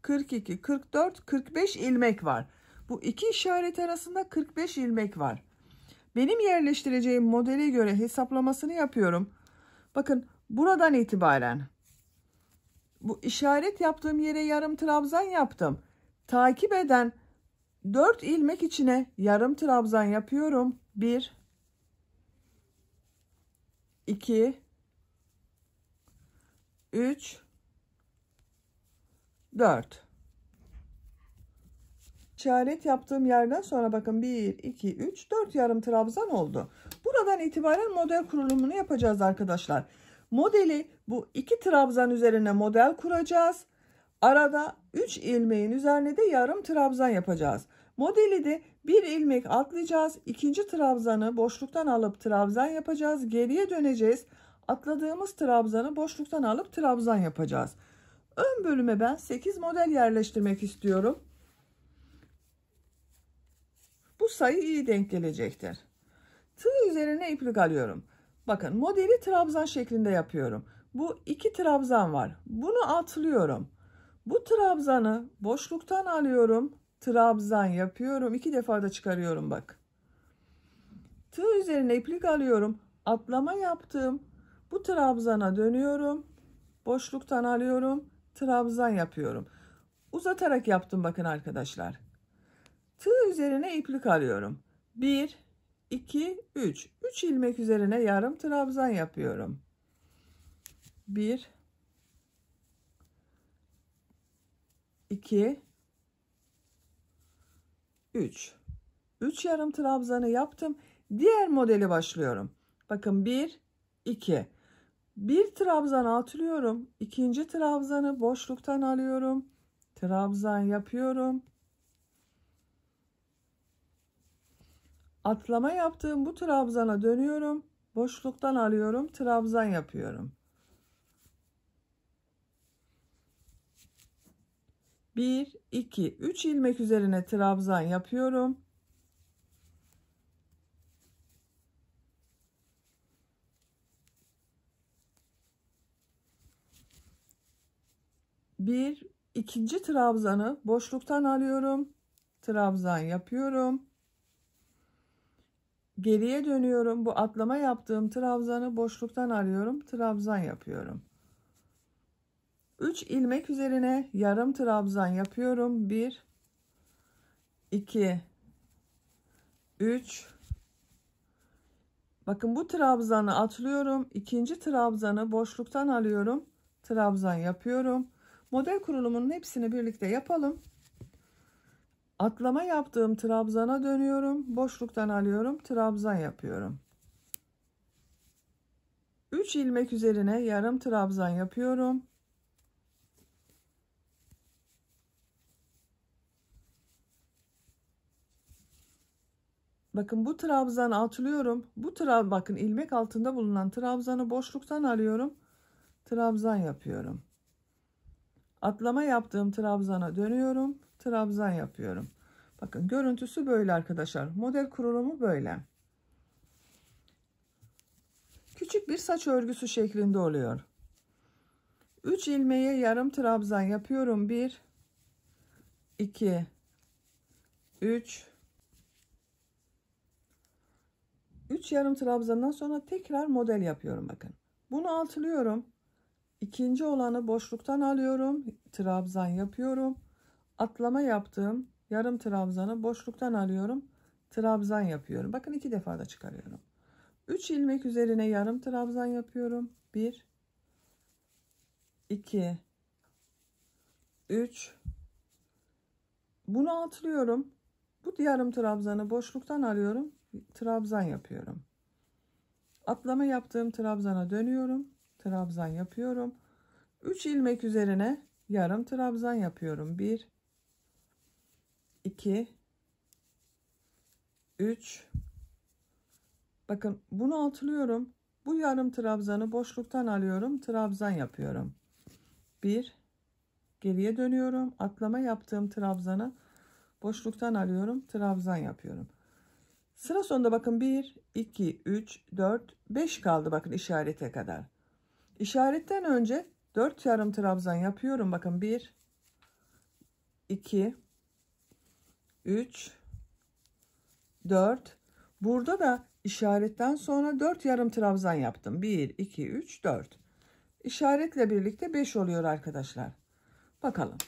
42, 44, 45 ilmek var. Bu iki işaret arasında 45 ilmek var. Benim yerleştireceğim modele göre hesaplamasını yapıyorum. Bakın buradan itibaren bu işaret yaptığım yere yarım trabzan yaptım. Takip eden 4 ilmek içine yarım trabzan yapıyorum. 1 2 3 4 İşaret yaptığım yerden sonra bakın 1 2 3 4 yarım trabzan oldu. Buradan itibaren model kurulumunu yapacağız arkadaşlar. Modeli bu iki trabzan üzerine model kuracağız. Arada 3 ilmeğin üzerine de yarım trabzan yapacağız. Modeli de bir ilmek atlayacağız. ikinci trabzanı boşluktan alıp trabzan yapacağız. Geriye döneceğiz. Atladığımız trabzanı boşluktan alıp trabzan yapacağız. Ön bölüme ben 8 model yerleştirmek istiyorum. Bu sayı iyi denk gelecektir. Tığ üzerine iplik alıyorum. Bakın modeli trabzan şeklinde yapıyorum. Bu iki trabzan var. Bunu atlıyorum. Bu trabzanı boşluktan alıyorum. Trabzan yapıyorum. İki defa da çıkarıyorum bak. Tığ üzerine iplik alıyorum. Atlama yaptım. Bu trabzana dönüyorum. Boşluktan alıyorum. Trabzan yapıyorum. Uzatarak yaptım bakın arkadaşlar. Tığ üzerine iplik alıyorum. 1 2, 3. 3 ilmek üzerine yarım trabzan yapıyorum. 1, 2, 3. 3 yarım trabzanı yaptım. Diğer modeli başlıyorum. Bakın 1, 2. Bir trabzan atlıyorum. ikinci trabzanı boşluktan alıyorum. Trabzan yapıyorum. Atlama yaptığım bu trabzana dönüyorum. Boşluktan alıyorum. Trabzan yapıyorum. Bir, iki, üç ilmek üzerine trabzan yapıyorum. Bir, ikinci trabzanı boşluktan alıyorum. Trabzan yapıyorum. Geriye dönüyorum. Bu atlama yaptığım trabzanı boşluktan arıyorum. Trabzan yapıyorum. 3 ilmek üzerine yarım trabzan yapıyorum. 1 2 3 Bakın bu trabzanı atlıyorum. ikinci trabzanı boşluktan alıyorum. Trabzan yapıyorum. Model kurulumunun hepsini birlikte yapalım. Atlama yaptığım trabzana dönüyorum. Boşluktan alıyorum. Trabzan yapıyorum. 3 ilmek üzerine yarım trabzan yapıyorum. Bakın bu trabzan atlıyorum. Bu trab bakın ilmek altında bulunan trabzanı boşluktan alıyorum. Trabzan yapıyorum. Atlama yaptığım trabzana dönüyorum. Trabzan yapıyorum. Bakın görüntüsü böyle arkadaşlar. Model kurulumu böyle. Küçük bir saç örgüsü şeklinde oluyor. 3 ilmeğe yarım trabzan yapıyorum. 1 2 3 3 yarım trabzandan sonra tekrar model yapıyorum bakın. Bunu altılıyorum. İkinci olanı boşluktan alıyorum. Trabzan yapıyorum. Atlama yaptığım yarım trabzanı boşluktan alıyorum. Trabzan yapıyorum. Bakın iki defa da çıkarıyorum. 3 ilmek üzerine yarım trabzan yapıyorum. 1 2 3 Bunu atlıyorum. Bu yarım trabzanı boşluktan alıyorum. Trabzan yapıyorum. Atlama yaptığım trabzana dönüyorum trabzan yapıyorum. 3 ilmek üzerine yarım trabzan yapıyorum. 1 2 3 Bakın bunu atlıyorum. Bu yarım trabzanı boşluktan alıyorum. Trabzan yapıyorum. 1 Geriye dönüyorum. Atlama yaptığım trabzanı boşluktan alıyorum. Trabzan yapıyorum. Sıra sonunda bakın 1, 2, 3, 4, 5 kaldı bakın işarete kadar. İşaretten önce 4 yarım trabzan yapıyorum. Bakın 1 2 3 4 Burada da işaretten sonra 4 yarım trabzan yaptım. 1 2 3 4 İşaretle birlikte 5 oluyor arkadaşlar. Bakalım.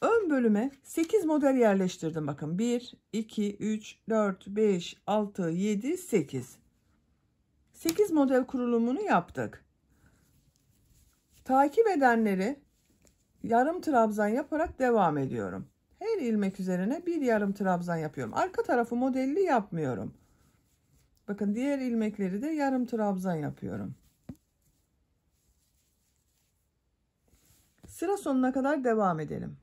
Ön bölüme 8 model yerleştirdim. Bakın 1, 2, 3, 4, 5, 6, 7, 8. 8 model kurulumunu yaptık. Takip edenleri yarım trabzan yaparak devam ediyorum. Her ilmek üzerine bir yarım trabzan yapıyorum. Arka tarafı modelli yapmıyorum. Bakın diğer ilmekleri de yarım trabzan yapıyorum. Sıra sonuna kadar devam edelim.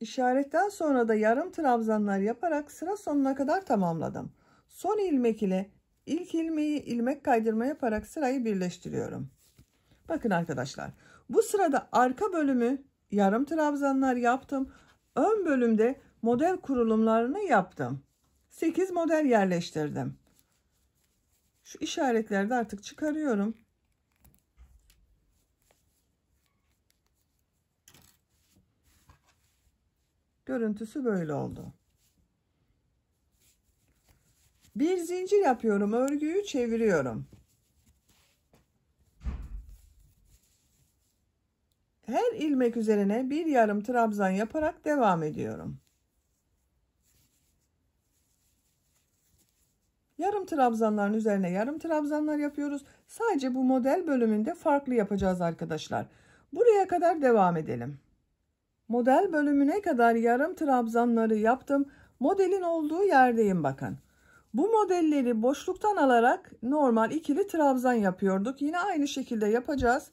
İşaretten sonra da yarım trabzanlar yaparak sıra sonuna kadar tamamladım. Son ilmek ile ilk ilmeği ilmek kaydırma yaparak sırayı birleştiriyorum. Bakın arkadaşlar bu sırada arka bölümü yarım trabzanlar yaptım. Ön bölümde model kurulumlarını yaptım. 8 model yerleştirdim. Şu işaretleri de artık çıkarıyorum. Görüntüsü böyle oldu. Bir zincir yapıyorum. Örgüyü çeviriyorum. her ilmek üzerine bir yarım trabzan yaparak devam ediyorum. Yarım trabzanların üzerine yarım trabzanlar yapıyoruz. Sadece bu model bölümünde farklı yapacağız arkadaşlar. Buraya kadar devam edelim. Model bölümüne kadar yarım trabzanları yaptım. Modelin olduğu yerdeyim bakın. Bu modelleri boşluktan alarak normal ikili trabzan yapıyorduk. Yine aynı şekilde yapacağız.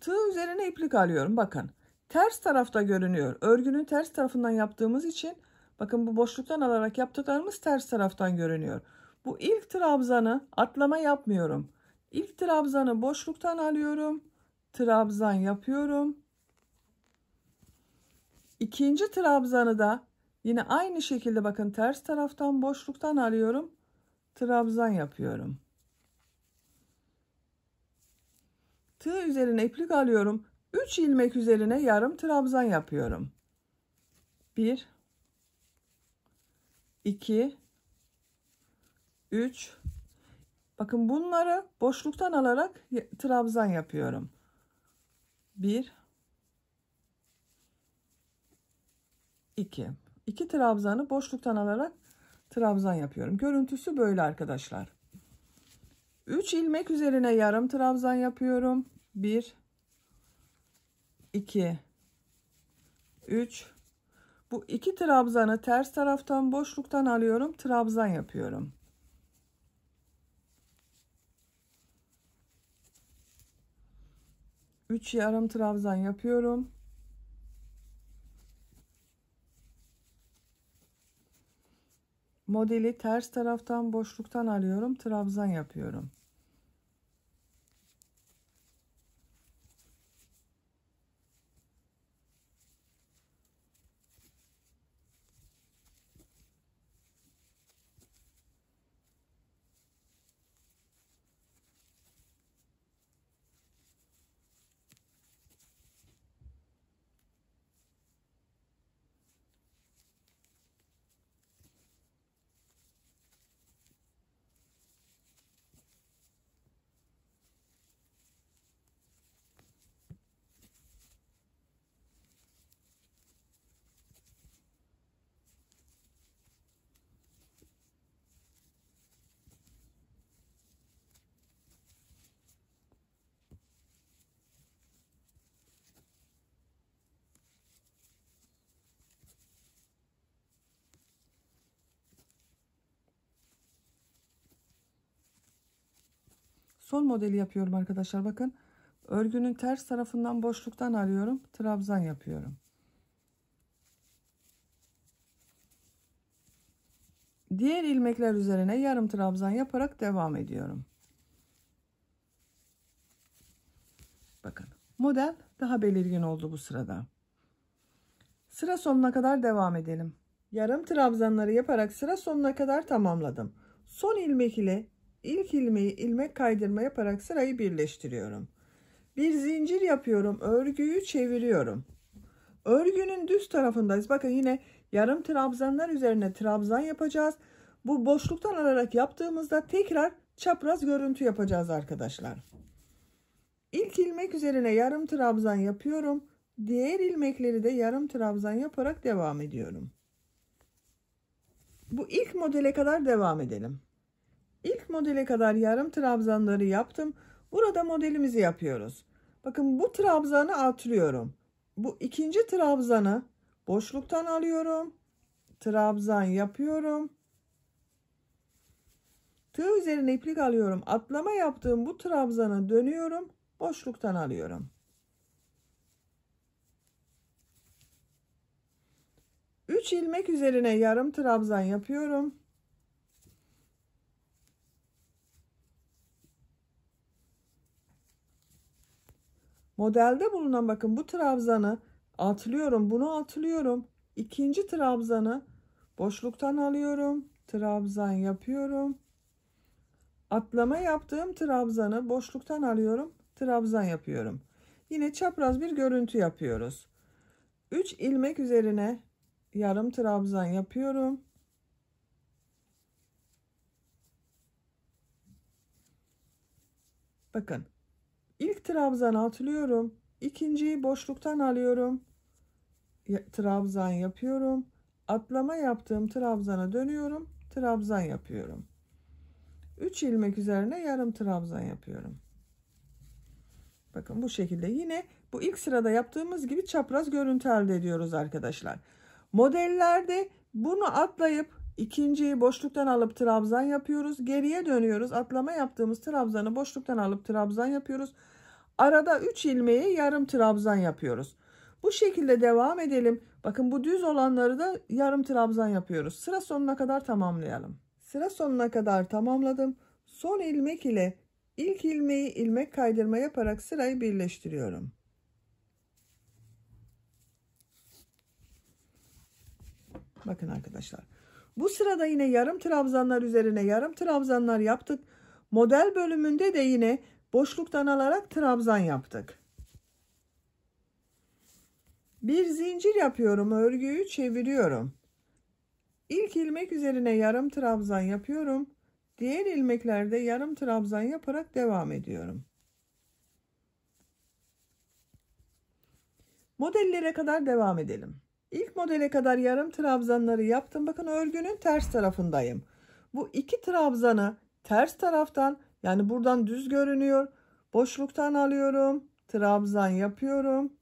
Tığ üzerine iplik alıyorum. Bakın ters tarafta görünüyor. Örgünün ters tarafından yaptığımız için bakın bu boşluktan alarak yaptıklarımız ters taraftan görünüyor. Bu ilk trabzanı atlama yapmıyorum. İlk trabzanı boşluktan alıyorum. Trabzan yapıyorum. İkinci trabzanı da yine aynı şekilde bakın ters taraftan boşluktan alıyorum. Trabzan yapıyorum. tığ üzerine iplik alıyorum. 3 ilmek üzerine yarım trabzan yapıyorum. 1 2 3 Bakın bunları boşluktan alarak trabzan yapıyorum. 1 2 2 trabzanı boşluktan alarak trabzan yapıyorum. Görüntüsü böyle arkadaşlar. 3 ilmek üzerine yarım trabzan yapıyorum. 1 2 3 bu iki trabzanı ters taraftan boşluktan alıyorum trabzan yapıyorum Üç yarım trabzan yapıyorum. Modeli ters taraftan boşluktan alıyorum. Trabzan yapıyorum. Sol modeli yapıyorum arkadaşlar. Bakın örgünün ters tarafından boşluktan arıyorum. Trabzan yapıyorum. Diğer ilmekler üzerine yarım trabzan yaparak devam ediyorum. Bakın model daha belirgin oldu bu sırada. Sıra sonuna kadar devam edelim. Yarım trabzanları yaparak sıra sonuna kadar tamamladım. Son ilmek ile İlk ilmeği ilmek kaydırma yaparak sırayı birleştiriyorum. Bir zincir yapıyorum. Örgüyü çeviriyorum. Örgünün düz tarafındayız. Bakın yine yarım trabzanlar üzerine trabzan yapacağız. Bu boşluktan alarak yaptığımızda tekrar çapraz görüntü yapacağız arkadaşlar. İlk ilmek üzerine yarım trabzan yapıyorum. Diğer ilmekleri de yarım trabzan yaparak devam ediyorum. Bu ilk modele kadar devam edelim. İlk modele kadar yarım trabzanları yaptım. Burada modelimizi yapıyoruz. Bakın bu trabzanı atlıyorum. Bu ikinci trabzanı boşluktan alıyorum. Trabzan yapıyorum. Tığ üzerine iplik alıyorum. Atlama yaptığım bu trabzana dönüyorum. Boşluktan alıyorum. Üç ilmek üzerine yarım trabzan yapıyorum. Modelde bulunan bakın bu trabzanı atlıyorum. Bunu atlıyorum. İkinci trabzanı boşluktan alıyorum. Trabzan yapıyorum. Atlama yaptığım trabzanı boşluktan alıyorum. Trabzan yapıyorum. Yine çapraz bir görüntü yapıyoruz. 3 ilmek üzerine yarım trabzan yapıyorum. Bakın İlk trabzan atlıyorum. İkinciyi boşluktan alıyorum. Trabzan yapıyorum. Atlama yaptığım trabzana dönüyorum. Trabzan yapıyorum. 3 ilmek üzerine yarım trabzan yapıyorum. Bakın bu şekilde yine bu ilk sırada yaptığımız gibi çapraz görüntü elde ediyoruz arkadaşlar. Modellerde bunu atlayıp İkinciyi boşluktan alıp trabzan yapıyoruz. Geriye dönüyoruz. Atlama yaptığımız trabzanı boşluktan alıp trabzan yapıyoruz. Arada 3 ilmeği yarım trabzan yapıyoruz. Bu şekilde devam edelim. Bakın bu düz olanları da yarım trabzan yapıyoruz. Sıra sonuna kadar tamamlayalım. Sıra sonuna kadar tamamladım. Son ilmek ile ilk ilmeği ilmek kaydırma yaparak sırayı birleştiriyorum. Bakın arkadaşlar bu sırada yine yarım trabzanlar üzerine yarım trabzanlar yaptık. Model bölümünde de yine boşluktan alarak trabzan yaptık. Bir zincir yapıyorum. Örgüyü çeviriyorum. İlk ilmek üzerine yarım trabzan yapıyorum. Diğer ilmeklerde yarım trabzan yaparak devam ediyorum. Modellere kadar devam edelim. İlk modele kadar yarım trabzanları yaptım. Bakın örgünün ters tarafındayım. Bu iki trabzanı ters taraftan yani buradan düz görünüyor. Boşluktan alıyorum. Trabzan yapıyorum.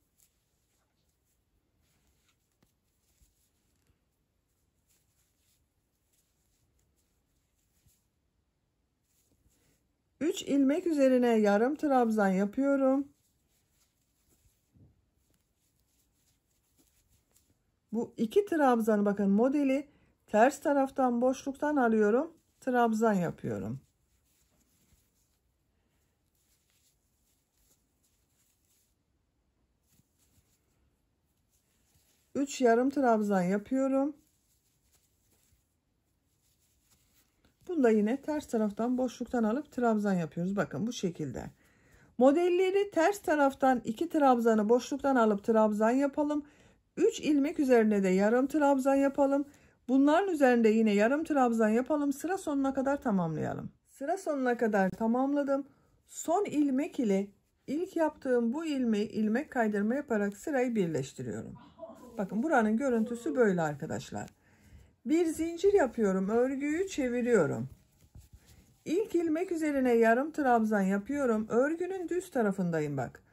Üç ilmek üzerine yarım trabzan yapıyorum. Bu iki trabzanı bakın modeli ters taraftan boşluktan alıyorum. Trabzan yapıyorum. Üç yarım trabzan yapıyorum. Bunu da yine ters taraftan boşluktan alıp trabzan yapıyoruz. Bakın bu şekilde. Modelleri ters taraftan iki trabzanı boşluktan alıp trabzan yapalım. 3 ilmek üzerine de yarım trabzan yapalım. Bunların üzerinde yine yarım trabzan yapalım. Sıra sonuna kadar tamamlayalım. Sıra sonuna kadar tamamladım. Son ilmek ile ilk yaptığım bu ilmeği ilmek kaydırma yaparak sırayı birleştiriyorum. Bakın buranın görüntüsü böyle arkadaşlar. Bir zincir yapıyorum. Örgüyü çeviriyorum. İlk ilmek üzerine yarım trabzan yapıyorum. Örgünün düz tarafındayım bak.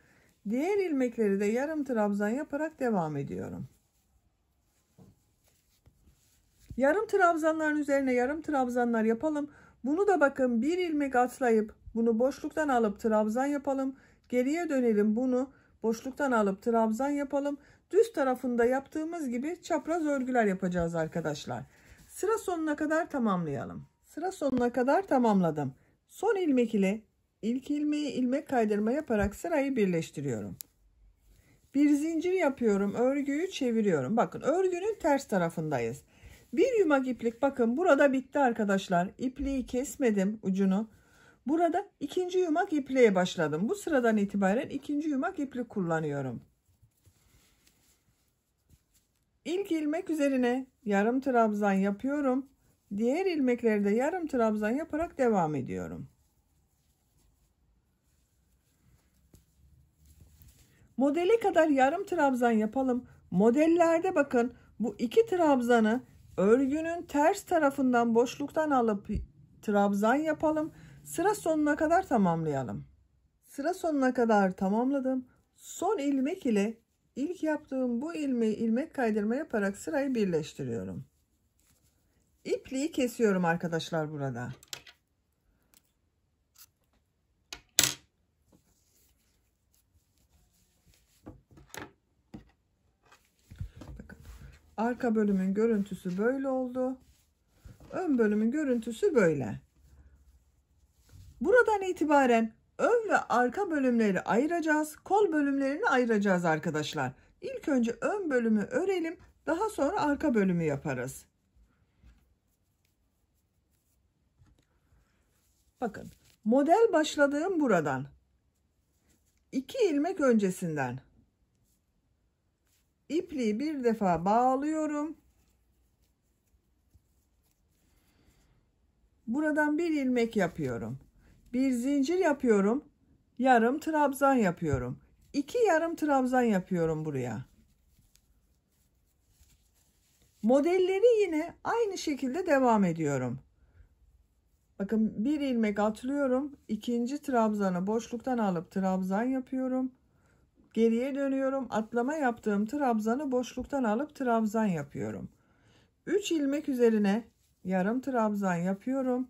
Diğer ilmekleri de yarım trabzan yaparak devam ediyorum. Yarım trabzanların üzerine yarım trabzanlar yapalım. Bunu da bakın bir ilmek atlayıp bunu boşluktan alıp trabzan yapalım. Geriye dönelim bunu boşluktan alıp trabzan yapalım. Düz tarafında yaptığımız gibi çapraz örgüler yapacağız arkadaşlar. Sıra sonuna kadar tamamlayalım. Sıra sonuna kadar tamamladım. Son ilmek ile İlk ilmeği ilmek kaydırma yaparak sırayı birleştiriyorum. Bir zincir yapıyorum. Örgüyü çeviriyorum. Bakın örgünün ters tarafındayız. Bir yumak iplik bakın burada bitti arkadaşlar. İpliği kesmedim ucunu. Burada ikinci yumak ipliğe başladım. Bu sıradan itibaren ikinci yumak iplik kullanıyorum. İlk ilmek üzerine yarım trabzan yapıyorum. Diğer ilmeklerde yarım trabzan yaparak devam ediyorum. Modele kadar yarım trabzan yapalım. Modellerde bakın bu iki trabzanı örgünün ters tarafından boşluktan alıp trabzan yapalım. Sıra sonuna kadar tamamlayalım. Sıra sonuna kadar tamamladım. Son ilmek ile ilk yaptığım bu ilmeği ilmek kaydırma yaparak sırayı birleştiriyorum. İpliği kesiyorum arkadaşlar burada. Arka bölümün görüntüsü böyle oldu. Ön bölümün görüntüsü böyle. Buradan itibaren ön ve arka bölümleri ayıracağız. Kol bölümlerini ayıracağız arkadaşlar. İlk önce ön bölümü örelim. Daha sonra arka bölümü yaparız. Bakın model başladığım buradan. 2 ilmek öncesinden ipliği bir defa bağlıyorum. Buradan bir ilmek yapıyorum. Bir zincir yapıyorum. Yarım trabzan yapıyorum. İki yarım trabzan yapıyorum buraya. Modelleri yine aynı şekilde devam ediyorum. Bakın bir ilmek atlıyorum. ikinci trabzanı boşluktan alıp trabzan yapıyorum. Geriye dönüyorum. Atlama yaptığım trabzanı boşluktan alıp trabzan yapıyorum. 3 ilmek üzerine yarım trabzan yapıyorum.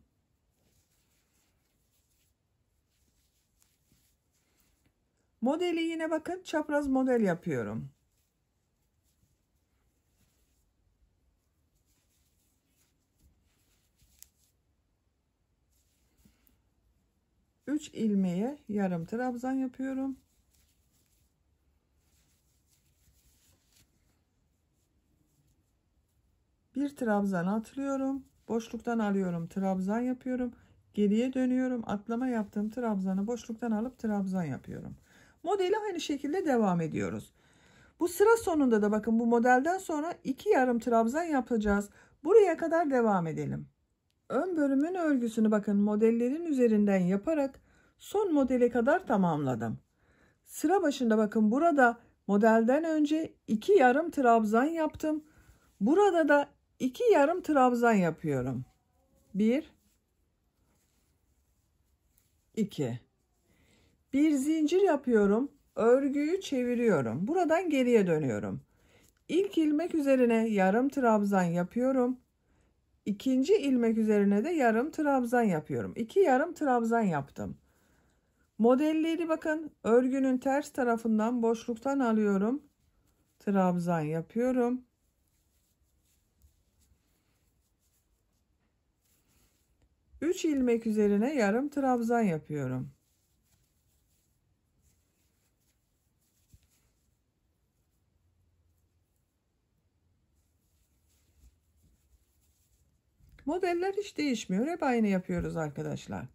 Modeli yine bakın çapraz model yapıyorum. Üç ilmeğe yarım trabzan yapıyorum. bir trabzan atlıyorum boşluktan alıyorum trabzan yapıyorum geriye dönüyorum atlama yaptığım trabzanı boşluktan alıp trabzan yapıyorum modeli aynı şekilde devam ediyoruz bu sıra sonunda da bakın bu modelden sonra iki yarım trabzan yapacağız buraya kadar devam edelim ön bölümün örgüsünü bakın modellerin üzerinden yaparak son modele kadar tamamladım sıra başında bakın burada modelden önce iki yarım trabzan yaptım burada da 2 yarım trabzan yapıyorum. Bir, iki. Bir zincir yapıyorum. Örgüyü çeviriyorum. Buradan geriye dönüyorum. İlk ilmek üzerine yarım trabzan yapıyorum. İkinci ilmek üzerine de yarım trabzan yapıyorum. İki yarım trabzan yaptım. Modelleri bakın örgünün ters tarafından boşluktan alıyorum. Trabzan yapıyorum. 3 ilmek üzerine yarım trabzan yapıyorum. Modeller hiç değişmiyor. Hep aynı yapıyoruz arkadaşlar.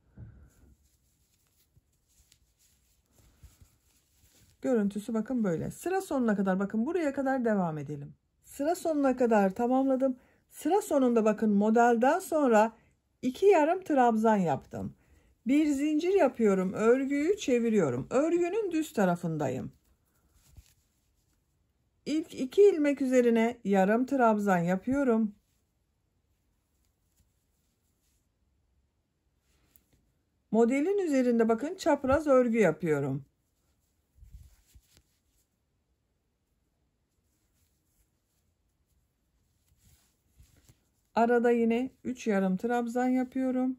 Görüntüsü bakın böyle. Sıra sonuna kadar bakın buraya kadar devam edelim. Sıra sonuna kadar tamamladım. Sıra sonunda bakın modelden sonra 2 yarım trabzan yaptım. Bir zincir yapıyorum. Örgüyü çeviriyorum. Örgünün düz tarafındayım. İlk iki ilmek üzerine yarım trabzan yapıyorum. Modelin üzerinde bakın çapraz örgü yapıyorum. Arada yine 3 yarım trabzan yapıyorum.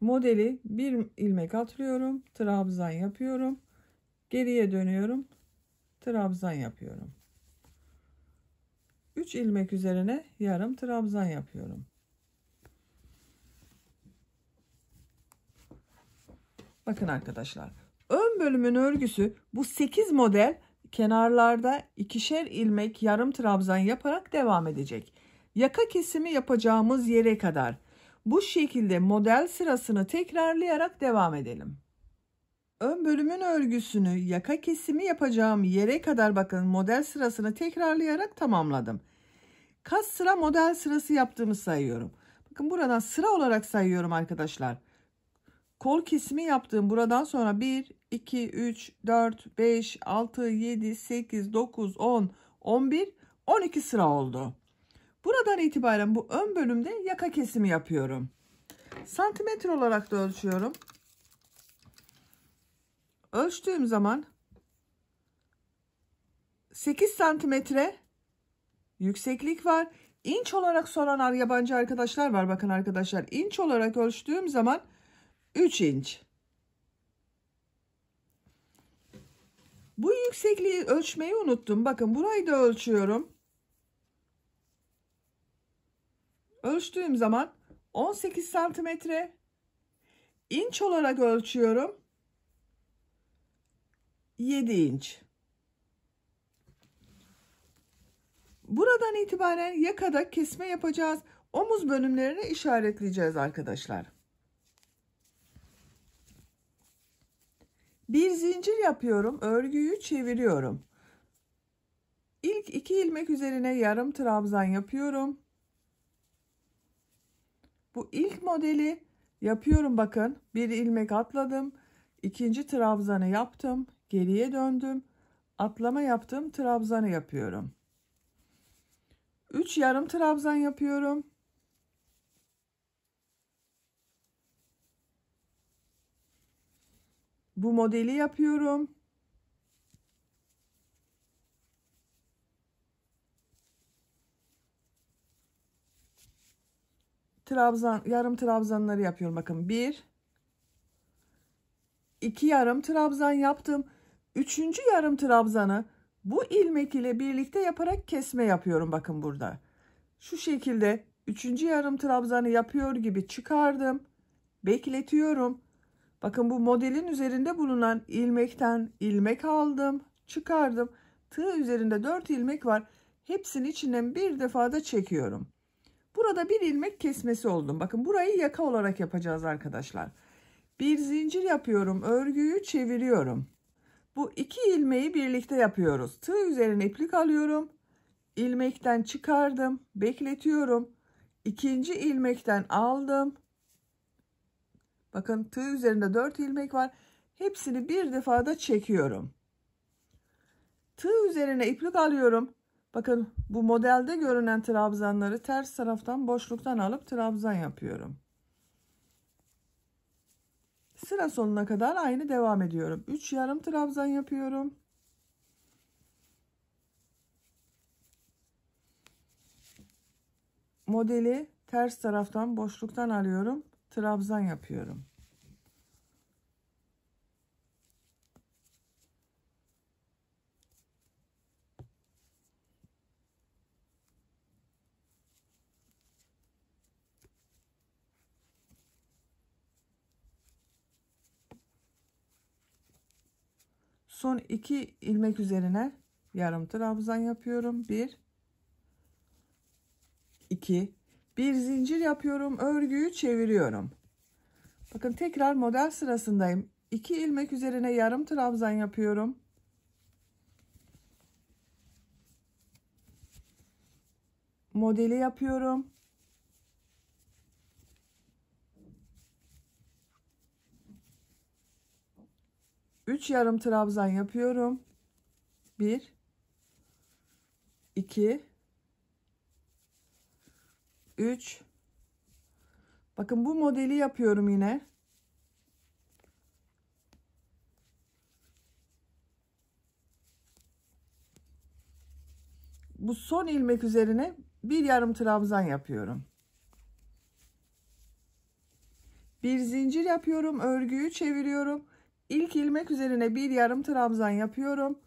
Modeli bir ilmek atlıyorum. Trabzan yapıyorum. Geriye dönüyorum. Trabzan yapıyorum. 3 ilmek üzerine yarım trabzan yapıyorum. Bakın arkadaşlar. Ön bölümün örgüsü bu 8 model kenarlarda ikişer ilmek yarım trabzan yaparak devam edecek. Yaka kesimi yapacağımız yere kadar bu şekilde model sırasını tekrarlayarak devam edelim. Ön bölümün örgüsünü yaka kesimi yapacağım yere kadar bakın model sırasını tekrarlayarak tamamladım. Kas sıra model sırası yaptığımı sayıyorum. Bakın buradan sıra olarak sayıyorum arkadaşlar. Kol kesimi yaptığım buradan sonra 1, 2, 3, 4, 5, 6, 7, 8, 9, 10, 11, 12 sıra oldu. Buradan itibaren bu ön bölümde yaka kesimi yapıyorum. Santimetre olarak da ölçüyorum. Ölçtüğüm zaman 8 santimetre yükseklik var. Inç olarak soranlar yabancı arkadaşlar var. Bakın arkadaşlar inç olarak ölçtüğüm zaman 3 inç. Bu yüksekliği ölçmeyi unuttum. Bakın burayı da ölçüyorum. Ölçtüğüm zaman 18 santimetre inç olarak ölçüyorum. 7 inç. Buradan itibaren yakada kesme yapacağız. Omuz bölümlerini işaretleyeceğiz arkadaşlar. Bir zincir yapıyorum. Örgüyü çeviriyorum. İlk iki ilmek üzerine yarım trabzan yapıyorum. Bu ilk modeli yapıyorum bakın. Bir ilmek atladım. ikinci trabzanı yaptım. Geriye döndüm. Atlama yaptım. Trabzanı yapıyorum. 3 yarım trabzan yapıyorum. bu modeli yapıyorum. Trabzan yarım trabzanları yapıyorum bakın. bir, iki yarım trabzan yaptım. Üçüncü yarım trabzanı bu ilmek ile birlikte yaparak kesme yapıyorum bakın burada. Şu şekilde üçüncü yarım trabzanı yapıyor gibi çıkardım. Bekletiyorum. Bakın bu modelin üzerinde bulunan ilmekten ilmek aldım, çıkardım. Tığ üzerinde 4 ilmek var. Hepsini içinden bir defada çekiyorum. Burada bir ilmek kesmesi oldum. Bakın burayı yaka olarak yapacağız arkadaşlar. Bir zincir yapıyorum. Örgüyü çeviriyorum. Bu iki ilmeği birlikte yapıyoruz. Tığ üzerine iplik alıyorum. ilmekten çıkardım. Bekletiyorum. İkinci ilmekten aldım. Bakın tığ üzerinde 4 ilmek var. Hepsini bir defada çekiyorum. Tığ üzerine iplik alıyorum. Bakın bu modelde görünen trabzanları ters taraftan boşluktan alıp trabzan yapıyorum. Sıra sonuna kadar aynı devam ediyorum. 3 yarım trabzan yapıyorum. Modeli ters taraftan boşluktan alıyorum. Trabzan yapıyorum. son iki ilmek üzerine yarım trabzan yapıyorum. Bir, iki, bir zincir yapıyorum. Örgüyü çeviriyorum. Bakın tekrar model sırasındayım. 2 ilmek üzerine yarım trabzan yapıyorum. Modeli yapıyorum. 3 yarım trabzan yapıyorum. 1 2 3 Bakın bu modeli yapıyorum yine. Bu son ilmek üzerine bir yarım trabzan yapıyorum. Bir zincir yapıyorum, örgüyü çeviriyorum. İlk ilmek üzerine bir yarım trabzan yapıyorum.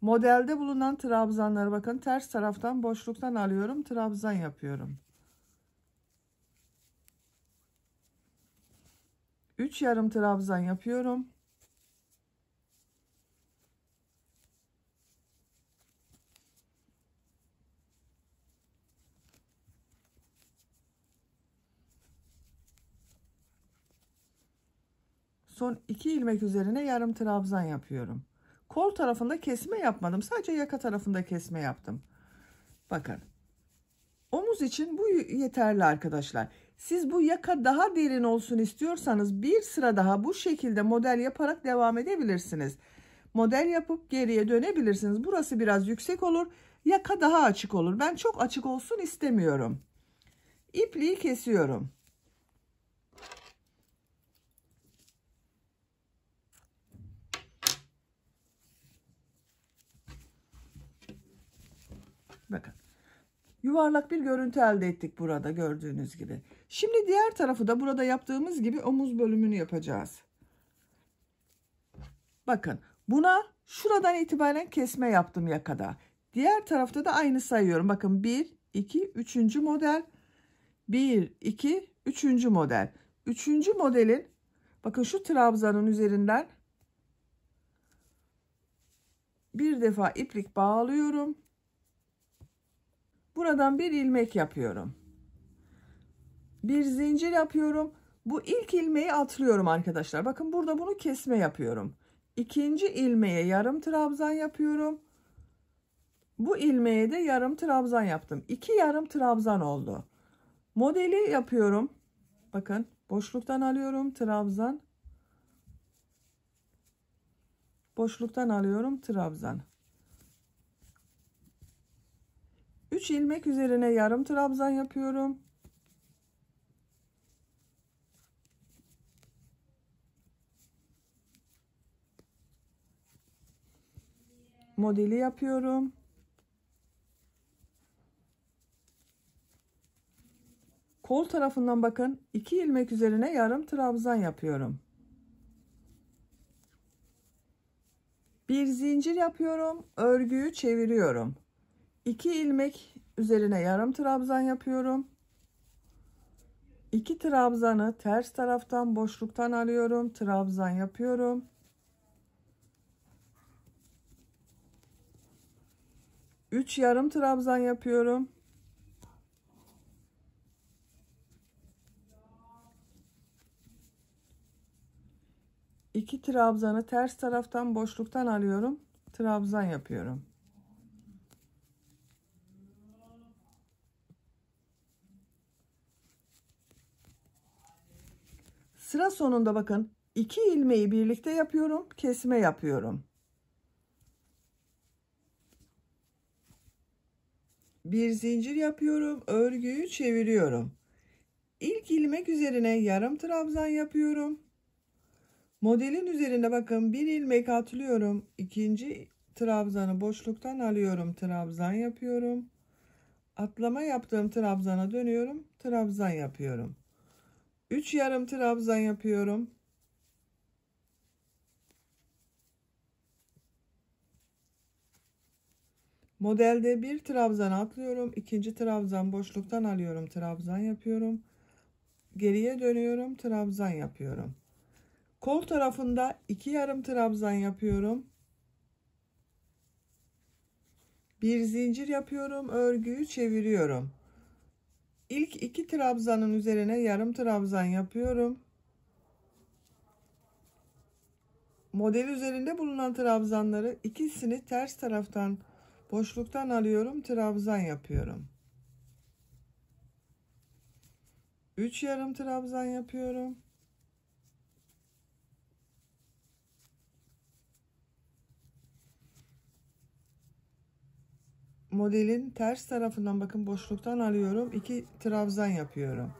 Modelde bulunan trabzanları bakın ters taraftan boşluktan alıyorum. Trabzan yapıyorum. 3 yarım trabzan yapıyorum. Son 2 ilmek üzerine yarım trabzan yapıyorum. Kol tarafında kesme yapmadım. Sadece yaka tarafında kesme yaptım. Bakın. Omuz için bu yeterli arkadaşlar. Siz bu yaka daha derin olsun istiyorsanız bir sıra daha bu şekilde model yaparak devam edebilirsiniz. Model yapıp geriye dönebilirsiniz. Burası biraz yüksek olur. Yaka daha açık olur. Ben çok açık olsun istemiyorum. İpliği kesiyorum. Bakın. Yuvarlak bir görüntü elde ettik burada gördüğünüz gibi. Şimdi diğer tarafı da burada yaptığımız gibi omuz bölümünü yapacağız. Bakın buna şuradan itibaren kesme yaptım yakada. Diğer tarafta da aynı sayıyorum. Bakın 1, 2, 3. model. 1, 2, 3. model. 3. modelin bakın şu trabzanın üzerinden bir defa iplik bağlıyorum buradan bir ilmek yapıyorum bir zincir yapıyorum bu ilk ilmeği atlıyorum arkadaşlar bakın burada bunu kesme yapıyorum ikinci ilmeğe yarım trabzan yapıyorum bu ilmeğe de yarım trabzan yaptım iki yarım trabzan oldu modeli yapıyorum bakın boşluktan alıyorum trabzan boşluktan alıyorum trabzan 3 ilmek üzerine yarım trabzan yapıyorum. Modeli yapıyorum. Kol tarafından bakın 2 ilmek üzerine yarım trabzan yapıyorum. Bir zincir yapıyorum. Örgüyü çeviriyorum. 2 ilmek üzerine yarım trabzan yapıyorum. 2 trabzanı ters taraftan boşluktan alıyorum. Trabzan yapıyorum. Üç yarım trabzan yapıyorum. İki trabzanı ters taraftan boşluktan alıyorum. Trabzan yapıyorum. Sıra sonunda bakın iki ilmeği birlikte yapıyorum. Kesme yapıyorum. Bir zincir yapıyorum. Örgüyü çeviriyorum. ilk ilmek üzerine yarım trabzan yapıyorum. Modelin üzerinde bakın bir ilmek atlıyorum. ikinci trabzanı boşluktan alıyorum. Trabzan yapıyorum. Atlama yaptığım trabzana dönüyorum. Trabzan yapıyorum. 3 yarım trabzan yapıyorum. Modelde bir trabzan atlıyorum. ikinci trabzan boşluktan alıyorum. Trabzan yapıyorum. Geriye dönüyorum. Trabzan yapıyorum. Kol tarafında iki yarım trabzan yapıyorum. Bir zincir yapıyorum. Örgüyü çeviriyorum ilk iki trabzanın üzerine yarım trabzan yapıyorum. Model üzerinde bulunan trabzanları ikisini ters taraftan boşluktan alıyorum trabzan yapıyorum. 3 yarım trabzan yapıyorum. modelin ters tarafından bakın boşluktan alıyorum. iki trabzan yapıyorum.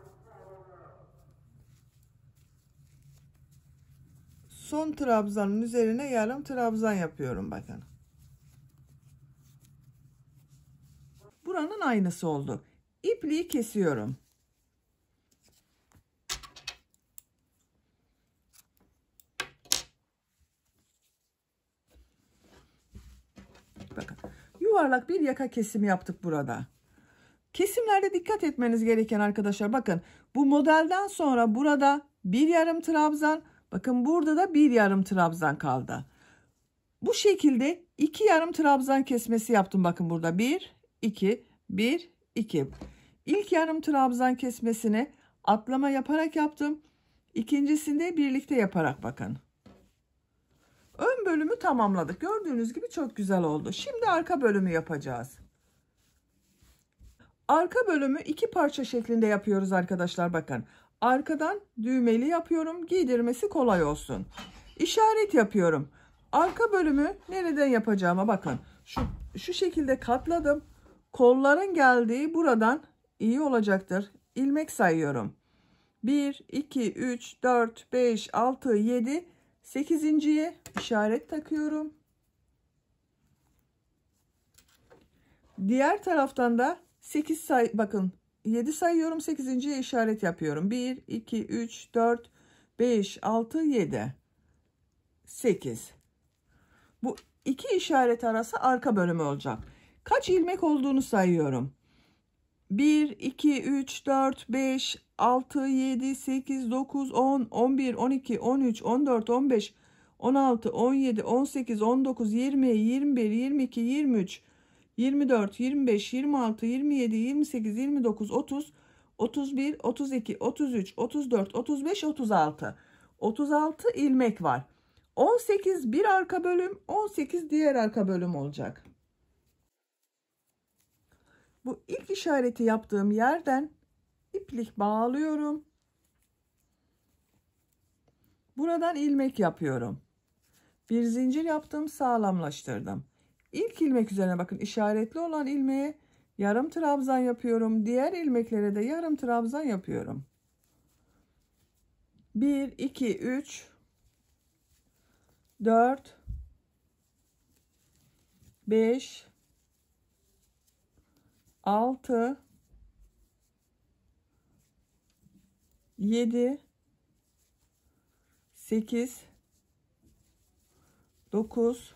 Son trabzanın üzerine yarım trabzan yapıyorum bakın. Buranın aynısı oldu. ipliği kesiyorum. Bakın yuvarlak bir yaka kesimi yaptık burada. Kesimlerde dikkat etmeniz gereken arkadaşlar bakın bu modelden sonra burada bir yarım trabzan bakın burada da bir yarım trabzan kaldı. Bu şekilde iki yarım trabzan kesmesi yaptım bakın burada bir iki bir iki. İlk yarım trabzan kesmesini atlama yaparak yaptım. İkincisinde birlikte yaparak bakın. Ön bölümü tamamladık. Gördüğünüz gibi çok güzel oldu. Şimdi arka bölümü yapacağız. Arka bölümü iki parça şeklinde yapıyoruz arkadaşlar bakın. Arkadan düğmeli yapıyorum. Giydirmesi kolay olsun. İşaret yapıyorum. Arka bölümü nereden yapacağıma bakın. Şu, şu şekilde katladım. Kolların geldiği buradan iyi olacaktır. İlmek sayıyorum. 1, 2, 3, 4, 5, 6, 7, Sekizinciye işaret takıyorum. Diğer taraftan da 8 say bakın 7 sayıyorum 8.ye işaret yapıyorum. 1 2 3 4 5 6 7 8. Bu iki işaret arası arka bölümü olacak. Kaç ilmek olduğunu sayıyorum. 1 2 3 4 5 6, 7, 8, 9, 10, 11, 12, 13, 14, 15, 16, 17, 18, 19, 20, 21, 22, 23, 24, 25, 26, 27, 28, 29, 30, 31, 32, 33, 34, 35, 36. 36 ilmek var. 18 bir arka bölüm, 18 diğer arka bölüm olacak. Bu ilk işareti yaptığım yerden iplik bağlıyorum. Buradan ilmek yapıyorum. Bir zincir yaptım, sağlamlaştırdım. İlk ilmek üzerine bakın işaretli olan ilmeğe yarım trabzan yapıyorum. Diğer ilmeklere de yarım trabzan yapıyorum. 1 2 3 4 5 6 7 8 9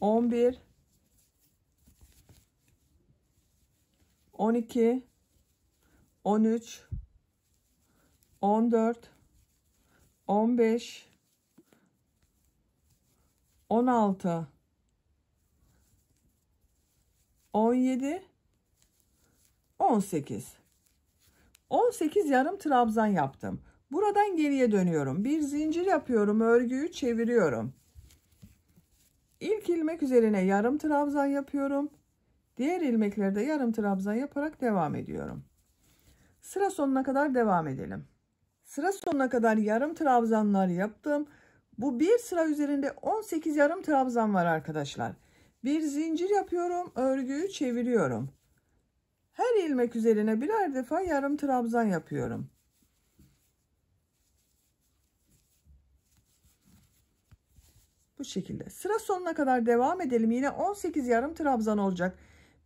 10 11 12 13 14 15 16 17 18. 18 yarım trabzan yaptım. Buradan geriye dönüyorum. Bir zincir yapıyorum. Örgüyü çeviriyorum. İlk ilmek üzerine yarım trabzan yapıyorum. Diğer ilmeklerde yarım trabzan yaparak devam ediyorum. Sıra sonuna kadar devam edelim. Sıra sonuna kadar yarım trabzanlar yaptım. Bu bir sıra üzerinde 18 yarım trabzan var arkadaşlar. Bir zincir yapıyorum. Örgüyü çeviriyorum. Her ilmek üzerine birer defa yarım trabzan yapıyorum. Bu şekilde. Sıra sonuna kadar devam edelim. Yine 18 yarım trabzan olacak.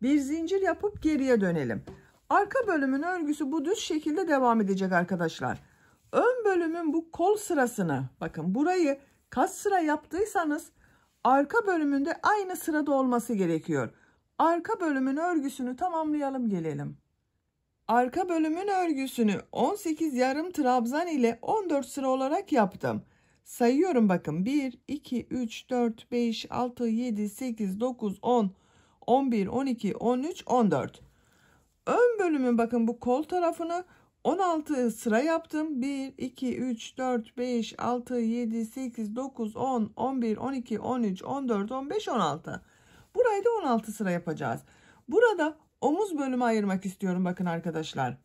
Bir zincir yapıp geriye dönelim. Arka bölümün örgüsü bu düz şekilde devam edecek arkadaşlar. Ön bölümün bu kol sırasını bakın burayı kas sıra yaptıysanız arka bölümünde aynı sırada olması gerekiyor. Arka bölümün örgüsünü tamamlayalım gelelim. Arka bölümün örgüsünü 18 yarım trabzan ile 14 sıra olarak yaptım. Sayıyorum bakın 1, 2, 3, 4, 5, 6, 7, 8, 9, 10, 11, 12, 13, 14. Ön bölümün bakın bu kol tarafını 16 sıra yaptım. 1, 2, 3, 4, 5, 6, 7, 8, 9, 10, 11, 12, 13, 14, 15, 16. Burayı da 16 sıra yapacağız. Burada omuz bölümü ayırmak istiyorum bakın arkadaşlar.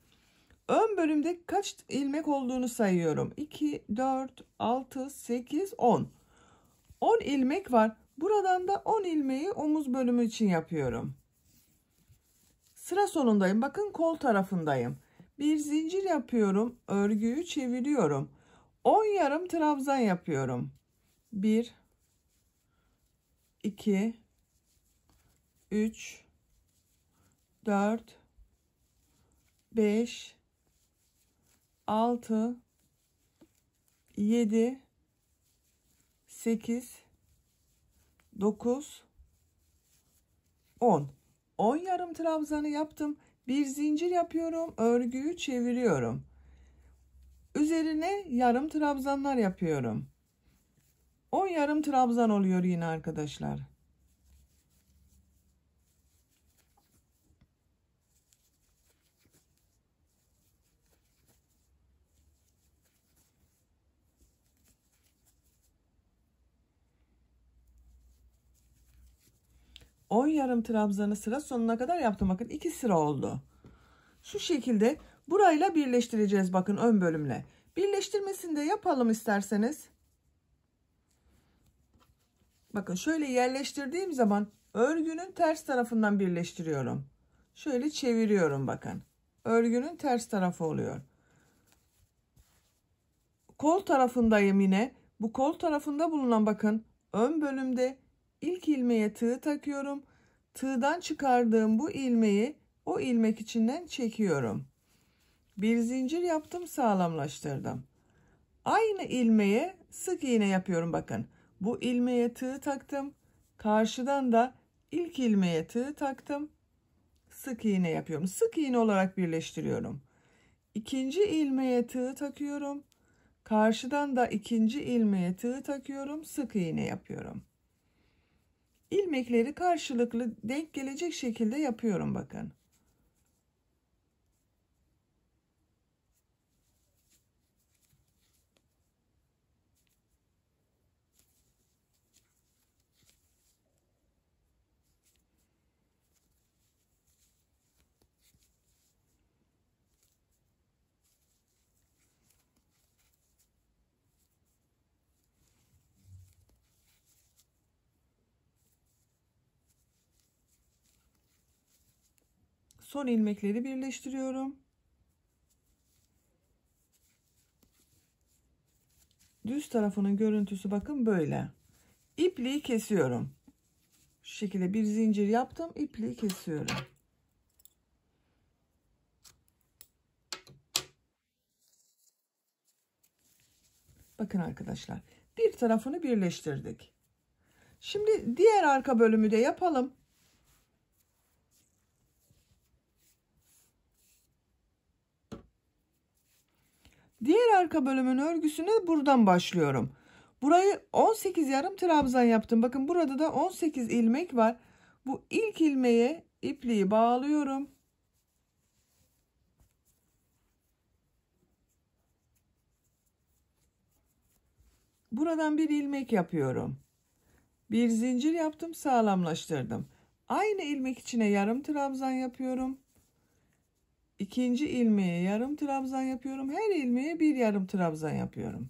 Ön bölümde kaç ilmek olduğunu sayıyorum. 2, 4, 6, 8, 10. 10 ilmek var. Buradan da 10 ilmeği omuz bölümü için yapıyorum. Sıra sonundayım. Bakın kol tarafındayım. Bir zincir yapıyorum. Örgüyü çeviriyorum. 10 yarım trabzan yapıyorum. 1 2 3 4 5 6 7 8 9 10 10 yarım trabzanı yaptım. Bir zincir yapıyorum. Örgüyü çeviriyorum. Üzerine yarım trabzanlar yapıyorum. 10 yarım trabzan oluyor yine arkadaşlar. 10 yarım trabzanı sıra sonuna kadar yaptım. Bakın 2 sıra oldu. Şu şekilde burayla birleştireceğiz bakın ön bölümle. Birleştirmesini de yapalım isterseniz. Bakın şöyle yerleştirdiğim zaman örgünün ters tarafından birleştiriyorum. Şöyle çeviriyorum bakın. Örgünün ters tarafı oluyor. Kol tarafındayım yine. Bu kol tarafında bulunan bakın ön bölümde ilk ilmeğe tığ takıyorum. Tığdan çıkardığım bu ilmeği o ilmek içinden çekiyorum. Bir zincir yaptım sağlamlaştırdım. Aynı ilmeğe sık iğne yapıyorum bakın. Bu ilmeğe tığ taktım. Karşıdan da ilk ilmeğe tığ taktım. Sık iğne yapıyorum. Sık iğne olarak birleştiriyorum. İkinci ilmeğe tığ takıyorum. Karşıdan da ikinci ilmeğe tığ takıyorum. Sık iğne yapıyorum ilmekleri karşılıklı denk gelecek şekilde yapıyorum bakın. son ilmekleri birleştiriyorum. Düz tarafının görüntüsü bakın böyle. İpliği kesiyorum. Şu şekilde bir zincir yaptım. İpliği kesiyorum. Bakın arkadaşlar bir tarafını birleştirdik. Şimdi diğer arka bölümü de yapalım. Diğer arka bölümün örgüsünü buradan başlıyorum. Burayı 18 yarım trabzan yaptım. Bakın burada da 18 ilmek var. Bu ilk ilmeğe ipliği bağlıyorum. Buradan bir ilmek yapıyorum. Bir zincir yaptım, sağlamlaştırdım. Aynı ilmek içine yarım trabzan yapıyorum ikinci ilmeğe yarım trabzan yapıyorum. Her ilmeğe bir yarım trabzan yapıyorum.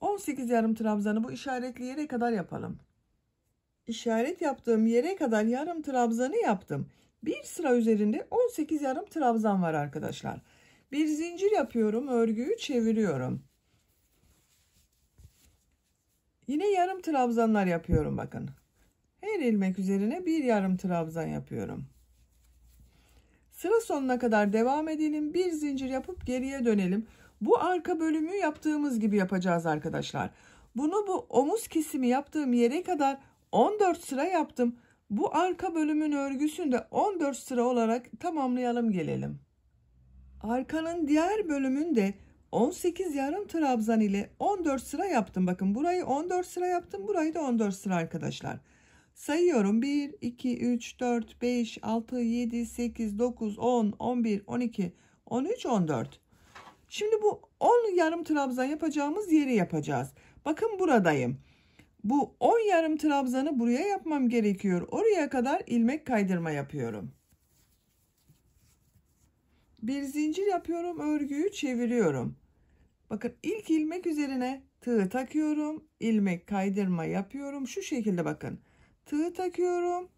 18 yarım trabzanı bu işaretli yere kadar yapalım. İşaret yaptığım yere kadar yarım trabzanı yaptım. Bir sıra üzerinde 18 yarım trabzan var arkadaşlar. Bir zincir yapıyorum. Örgüyü çeviriyorum. Yine yarım trabzanlar yapıyorum bakın. Her ilmek üzerine bir yarım trabzan yapıyorum. Sıra sonuna kadar devam edelim. Bir zincir yapıp geriye dönelim. Bu arka bölümü yaptığımız gibi yapacağız arkadaşlar. Bunu bu omuz kesimi yaptığım yere kadar 14 sıra yaptım. Bu arka bölümün örgüsünü de 14 sıra olarak tamamlayalım gelelim. Arkanın diğer bölümünde 18 yarım trabzan ile 14 sıra yaptım. Bakın burayı 14 sıra yaptım. Burayı da 14 sıra arkadaşlar. Sayıyorum 1, 2, 3, 4, 5, 6, 7, 8, 9, 10, 11, 12, 13, 14. Şimdi bu 10 yarım trabzan yapacağımız yeri yapacağız. Bakın buradayım. Bu 10 yarım trabzanı buraya yapmam gerekiyor. Oraya kadar ilmek kaydırma yapıyorum. Bir zincir yapıyorum. Örgüyü çeviriyorum. Bakın ilk ilmek üzerine tığ takıyorum. ilmek kaydırma yapıyorum. Şu şekilde bakın. Tığ takıyorum.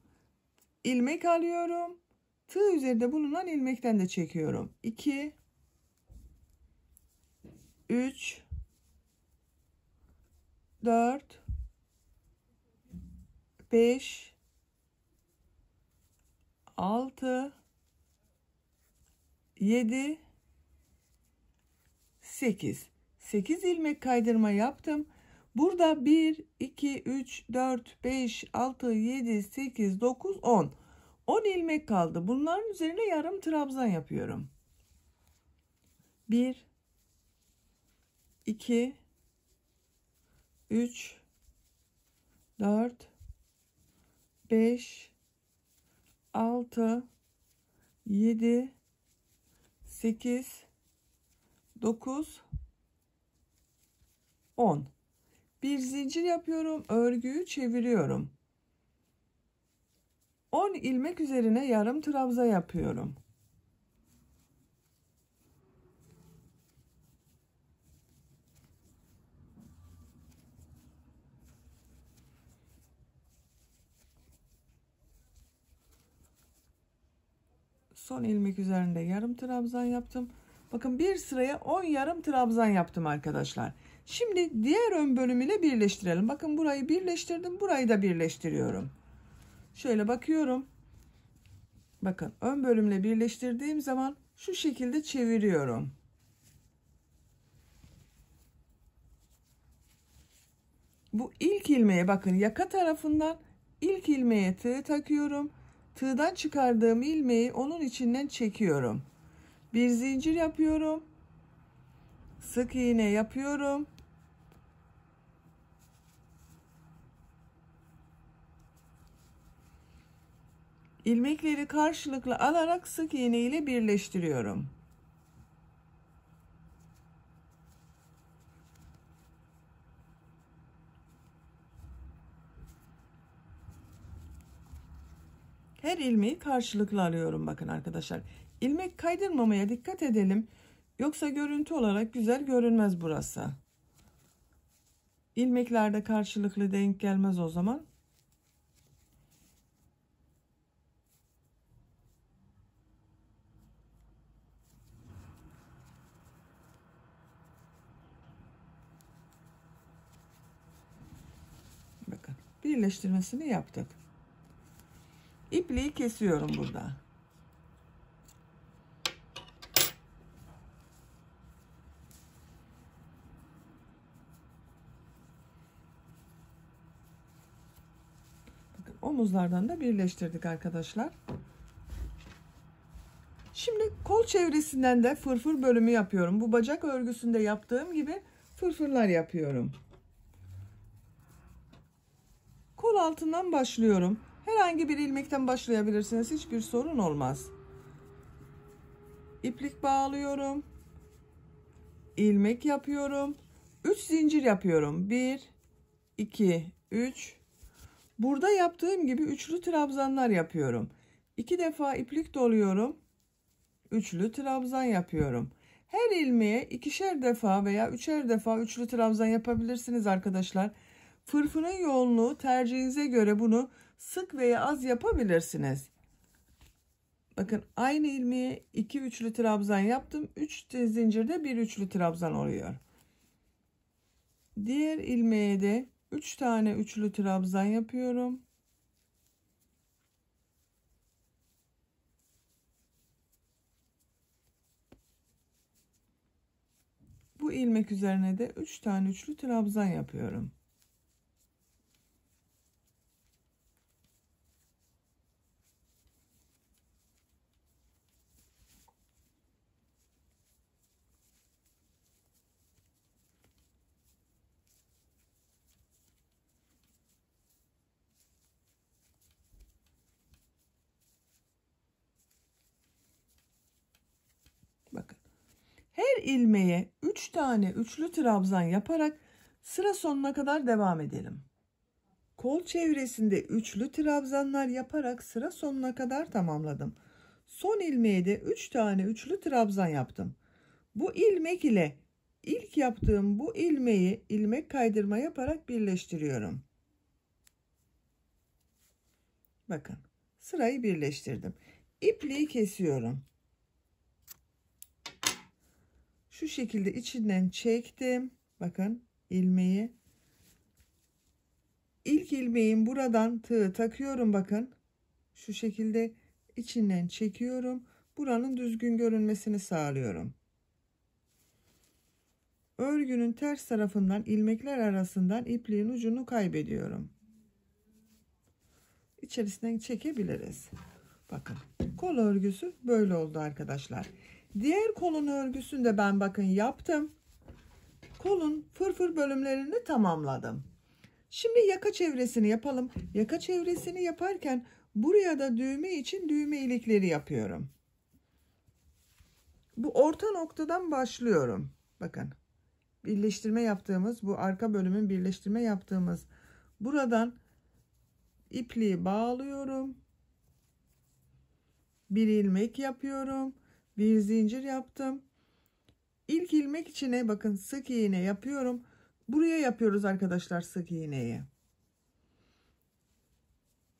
ilmek alıyorum. Tığ üzerinde bulunan ilmekten de çekiyorum. 2 3 4 5 6 7 8 8 ilmek kaydırma yaptım Burada 1, 2, 3, 4, 5, 6, 7, 8, 9, 10. 10 ilmek kaldı. Bunların üzerine yarım trabzan yapıyorum. 1, 2, 3, 4, 5, 6, 7, 8, 9, 10 bir zincir yapıyorum örgüyü çeviriyorum 10 ilmek üzerine yarım trabza yapıyorum son ilmek üzerinde yarım trabzan yaptım. Bakın bir sıraya 10 yarım trabzan yaptım arkadaşlar. Şimdi diğer ön bölümüyle birleştirelim. Bakın burayı birleştirdim. Burayı da birleştiriyorum. Şöyle bakıyorum. Bakın ön bölümle birleştirdiğim zaman şu şekilde çeviriyorum. Bu ilk ilmeğe bakın yaka tarafından ilk ilmeğe tığ takıyorum. Tığdan çıkardığım ilmeği onun içinden çekiyorum. Bir zincir yapıyorum. Sık iğne yapıyorum. ilmekleri karşılıklı alarak sık iğne ile birleştiriyorum. Her ilmeği karşılıklı alıyorum bakın arkadaşlar. İlmek kaydırmamaya dikkat edelim. Yoksa görüntü olarak güzel görünmez burası. İlmeklerde karşılıklı denk gelmez o zaman. birleştirmesini yaptık. İpliği kesiyorum burada. Bakın omuzlardan da birleştirdik arkadaşlar. Şimdi kol çevresinden de fırfır bölümü yapıyorum. Bu bacak örgüsünde yaptığım gibi fırfırlar yapıyorum. Kol altından başlıyorum. Herhangi bir ilmekten başlayabilirsiniz. Hiçbir sorun olmaz. İplik bağlıyorum. ilmek yapıyorum. 3 zincir yapıyorum. 1 2 3 Burada yaptığım gibi üçlü trabzanlar yapıyorum. 2 defa iplik doluyorum. Üçlü trabzan yapıyorum. Her ilmeğe ikişer defa veya üçer defa üçlü trabzan yapabilirsiniz arkadaşlar. Fırfırın yoğunluğu tercihinize göre bunu sık veya az yapabilirsiniz. Bakın aynı ilmeği 2 üçlü trabzan yaptım. 3 zincirde bir üçlü trabzan oluyor. Diğer ilmeğe de 3 üç tane üçlü trabzan yapıyorum. Bu ilmek üzerine de 3 üç tane üçlü trabzan yapıyorum. ilmeğe 3 tane üçlü trabzan yaparak sıra sonuna kadar devam edelim. Kol çevresinde üçlü trabzanlar yaparak sıra sonuna kadar tamamladım. Son ilmeğe de 3 tane üçlü trabzan yaptım. Bu ilmek ile ilk yaptığım bu ilmeği ilmek kaydırma yaparak birleştiriyorum. Bakın sırayı birleştirdim. İpliği kesiyorum. şu şekilde içinden çektim. Bakın ilmeği. İlk ilmeğin buradan tığı takıyorum bakın. Şu şekilde içinden çekiyorum. Buranın düzgün görünmesini sağlıyorum. Örgünün ters tarafından ilmekler arasından ipliğin ucunu kaybediyorum. İçerisinden çekebiliriz. Bakın kol örgüsü böyle oldu arkadaşlar. Diğer kolun örgüsünü de ben bakın yaptım. Kolun fırfır bölümlerini tamamladım. Şimdi yaka çevresini yapalım. Yaka çevresini yaparken buraya da düğme için düğme ilikleri yapıyorum. Bu orta noktadan başlıyorum. Bakın birleştirme yaptığımız bu arka bölümün birleştirme yaptığımız buradan ipliği bağlıyorum. Bir ilmek yapıyorum bir zincir yaptım. İlk ilmek içine bakın sık iğne yapıyorum. Buraya yapıyoruz arkadaşlar sık iğneyi.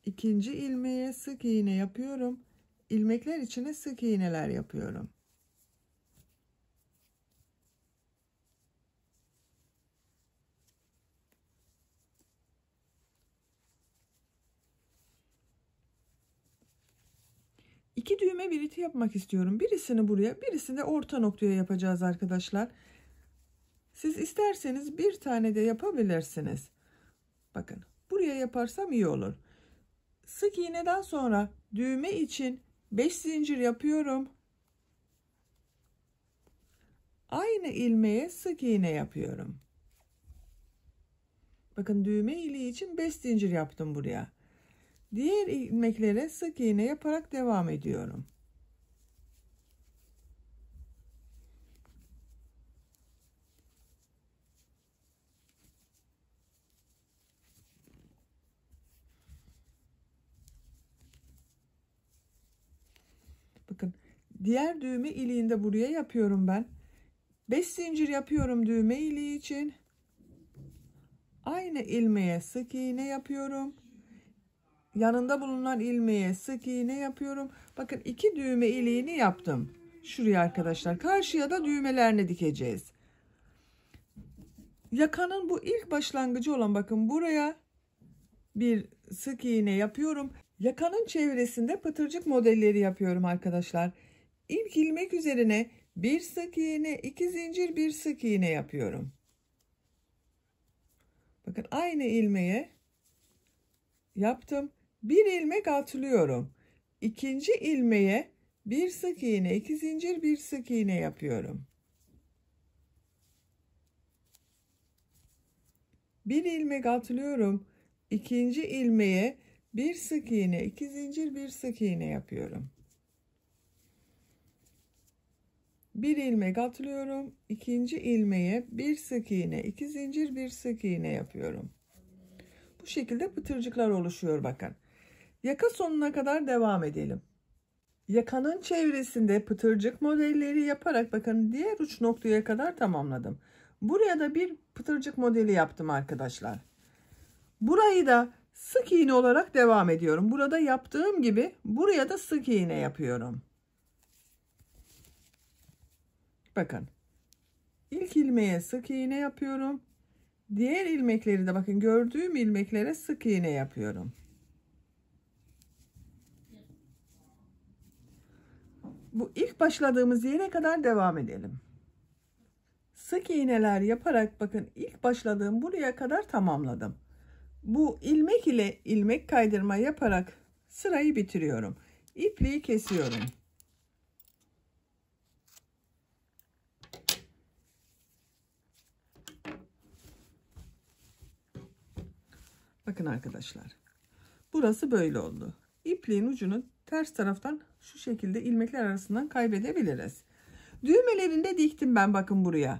İkinci ilmeğe sık iğne yapıyorum. Ilmekler içine sık iğneler yapıyorum. iki düğme biriti yapmak istiyorum. Birisini buraya, birisini de orta noktaya yapacağız arkadaşlar. Siz isterseniz bir tane de yapabilirsiniz. Bakın buraya yaparsam iyi olur. Sık iğneden sonra düğme için 5 zincir yapıyorum. Aynı ilmeğe sık iğne yapıyorum. Bakın düğme iliği için 5 zincir yaptım buraya. Diğer ilmeklere sık iğne yaparak devam ediyorum. Bakın diğer düğme iliğinde buraya yapıyorum ben. 5 zincir yapıyorum düğme iliği için. Aynı ilmeğe sık iğne yapıyorum yanında bulunan ilmeğe sık iğne yapıyorum. Bakın iki düğme iliğini yaptım. Şuraya arkadaşlar karşıya da düğmelerini dikeceğiz. Yakanın bu ilk başlangıcı olan bakın buraya bir sık iğne yapıyorum. Yakanın çevresinde pıtırcık modelleri yapıyorum arkadaşlar. İlk ilmek üzerine bir sık iğne, iki zincir, bir sık iğne yapıyorum. Bakın aynı ilmeğe yaptım. Bir ilmek atlıyorum. İkinci ilmeğe bir sık iğne, iki zincir, bir sık iğne yapıyorum. Bir ilmek atlıyorum. İkinci ilmeğe bir sık iğne, iki zincir, bir sık iğne yapıyorum. Bir ilmek atlıyorum. İkinci ilmeğe bir sık iğne, iki zincir, bir sık iğne yapıyorum. Bu şekilde pıtırcıklar oluşuyor bakın. Yaka sonuna kadar devam edelim. Yakanın çevresinde pıtırcık modelleri yaparak bakın diğer uç noktaya kadar tamamladım. Buraya da bir pıtırcık modeli yaptım arkadaşlar. Burayı da sık iğne olarak devam ediyorum. Burada yaptığım gibi buraya da sık iğne yapıyorum. Bakın. ilk ilmeğe sık iğne yapıyorum. Diğer ilmekleri de bakın gördüğüm ilmeklere sık iğne yapıyorum. bu ilk başladığımız yere kadar devam edelim. Sık iğneler yaparak bakın ilk başladığım buraya kadar tamamladım. Bu ilmek ile ilmek kaydırma yaparak sırayı bitiriyorum. İpliği kesiyorum. Bakın arkadaşlar. Burası böyle oldu. İpliğin ucunu ters taraftan şu şekilde ilmekler arasından kaybedebiliriz. Düğmelerinde diktim ben bakın buraya.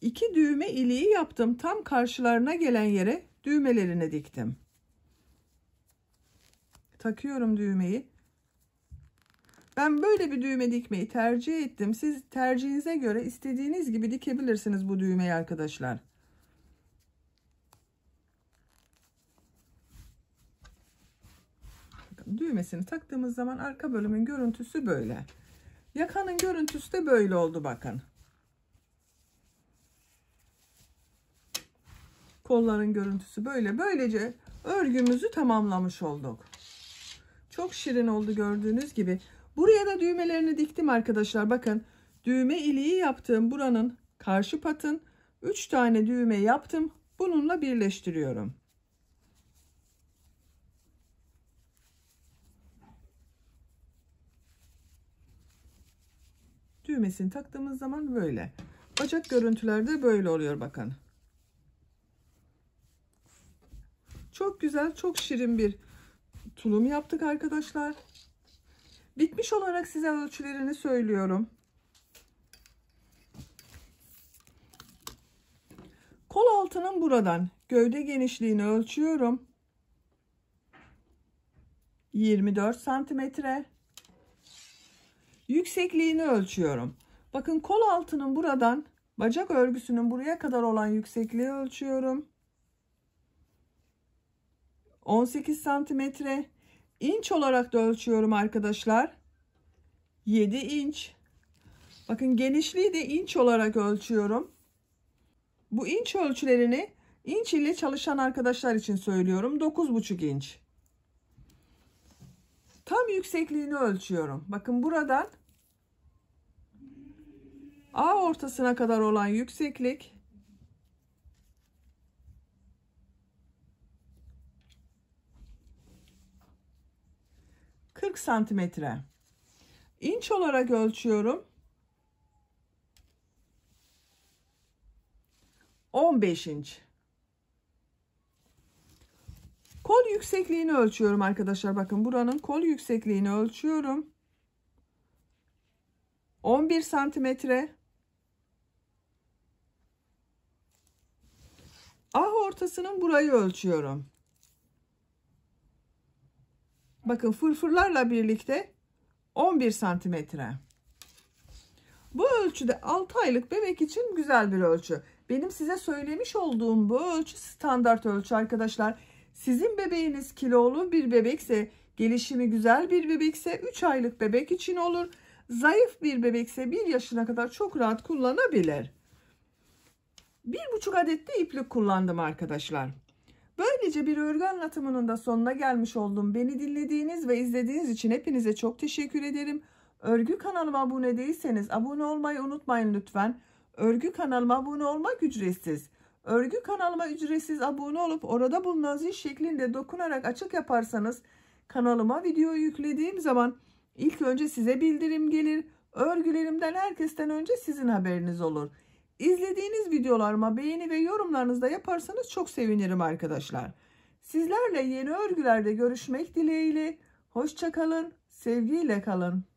İki düğme iliği yaptım. Tam karşılarına gelen yere düğmelerini diktim. Takıyorum düğmeyi. Ben böyle bir düğme dikmeyi tercih ettim. Siz tercihinize göre istediğiniz gibi dikebilirsiniz bu düğmeyi arkadaşlar. düğmesini taktığımız zaman arka bölümün görüntüsü böyle. Yakanın görüntüsü de böyle oldu bakın. Kolların görüntüsü böyle. Böylece örgümüzü tamamlamış olduk. Çok şirin oldu gördüğünüz gibi. Buraya da düğmelerini diktim arkadaşlar. Bakın düğme iliği yaptığım buranın karşı patın 3 tane düğme yaptım. Bununla birleştiriyorum. düğmesini taktığımız zaman böyle. Bacak görüntülerde böyle oluyor bakın. Çok güzel, çok şirin bir tulum yaptık arkadaşlar. Bitmiş olarak size ölçülerini söylüyorum. Kol altının buradan gövde genişliğini ölçüyorum. 24 santimetre. Yüksekliğini ölçüyorum. Bakın kol altının buradan bacak örgüsünün buraya kadar olan yüksekliği ölçüyorum. 18 santimetre. Inç olarak da ölçüyorum arkadaşlar. 7 inç. Bakın genişliği de inç olarak ölçüyorum. Bu inç ölçülerini inç ile çalışan arkadaşlar için söylüyorum. 9,5 inç. Tam yüksekliğini ölçüyorum. Bakın buradan A ortasına kadar olan yükseklik santimetre. Inç olarak ölçüyorum. 15 inç. Kol yüksekliğini ölçüyorum arkadaşlar. Bakın buranın kol yüksekliğini ölçüyorum. 11 santimetre. Ah ortasının burayı ölçüyorum. Bakın fırfırlarla birlikte 11 santimetre. Bu ölçüde 6 aylık bebek için güzel bir ölçü. Benim size söylemiş olduğum bu ölçü standart ölçü arkadaşlar. Sizin bebeğiniz kilolu bir bebekse, gelişimi güzel bir bebekse 3 aylık bebek için olur. Zayıf bir bebekse 1 yaşına kadar çok rahat kullanabilir. 1,5 adet de iplik kullandım arkadaşlar. Böylece bir örgü anlatımının da sonuna gelmiş oldum. Beni dinlediğiniz ve izlediğiniz için hepinize çok teşekkür ederim. Örgü kanalıma abone değilseniz abone olmayı unutmayın lütfen. Örgü kanalıma abone olmak ücretsiz. Örgü kanalıma ücretsiz abone olup orada bulunan zil şeklinde dokunarak açık yaparsanız kanalıma video yüklediğim zaman ilk önce size bildirim gelir. Örgülerimden herkesten önce sizin haberiniz olur. İzlediğiniz videolarıma beğeni ve yorumlarınızda yaparsanız çok sevinirim arkadaşlar. Sizlerle yeni örgülerde görüşmek dileğiyle. Hoşçakalın, sevgiyle kalın.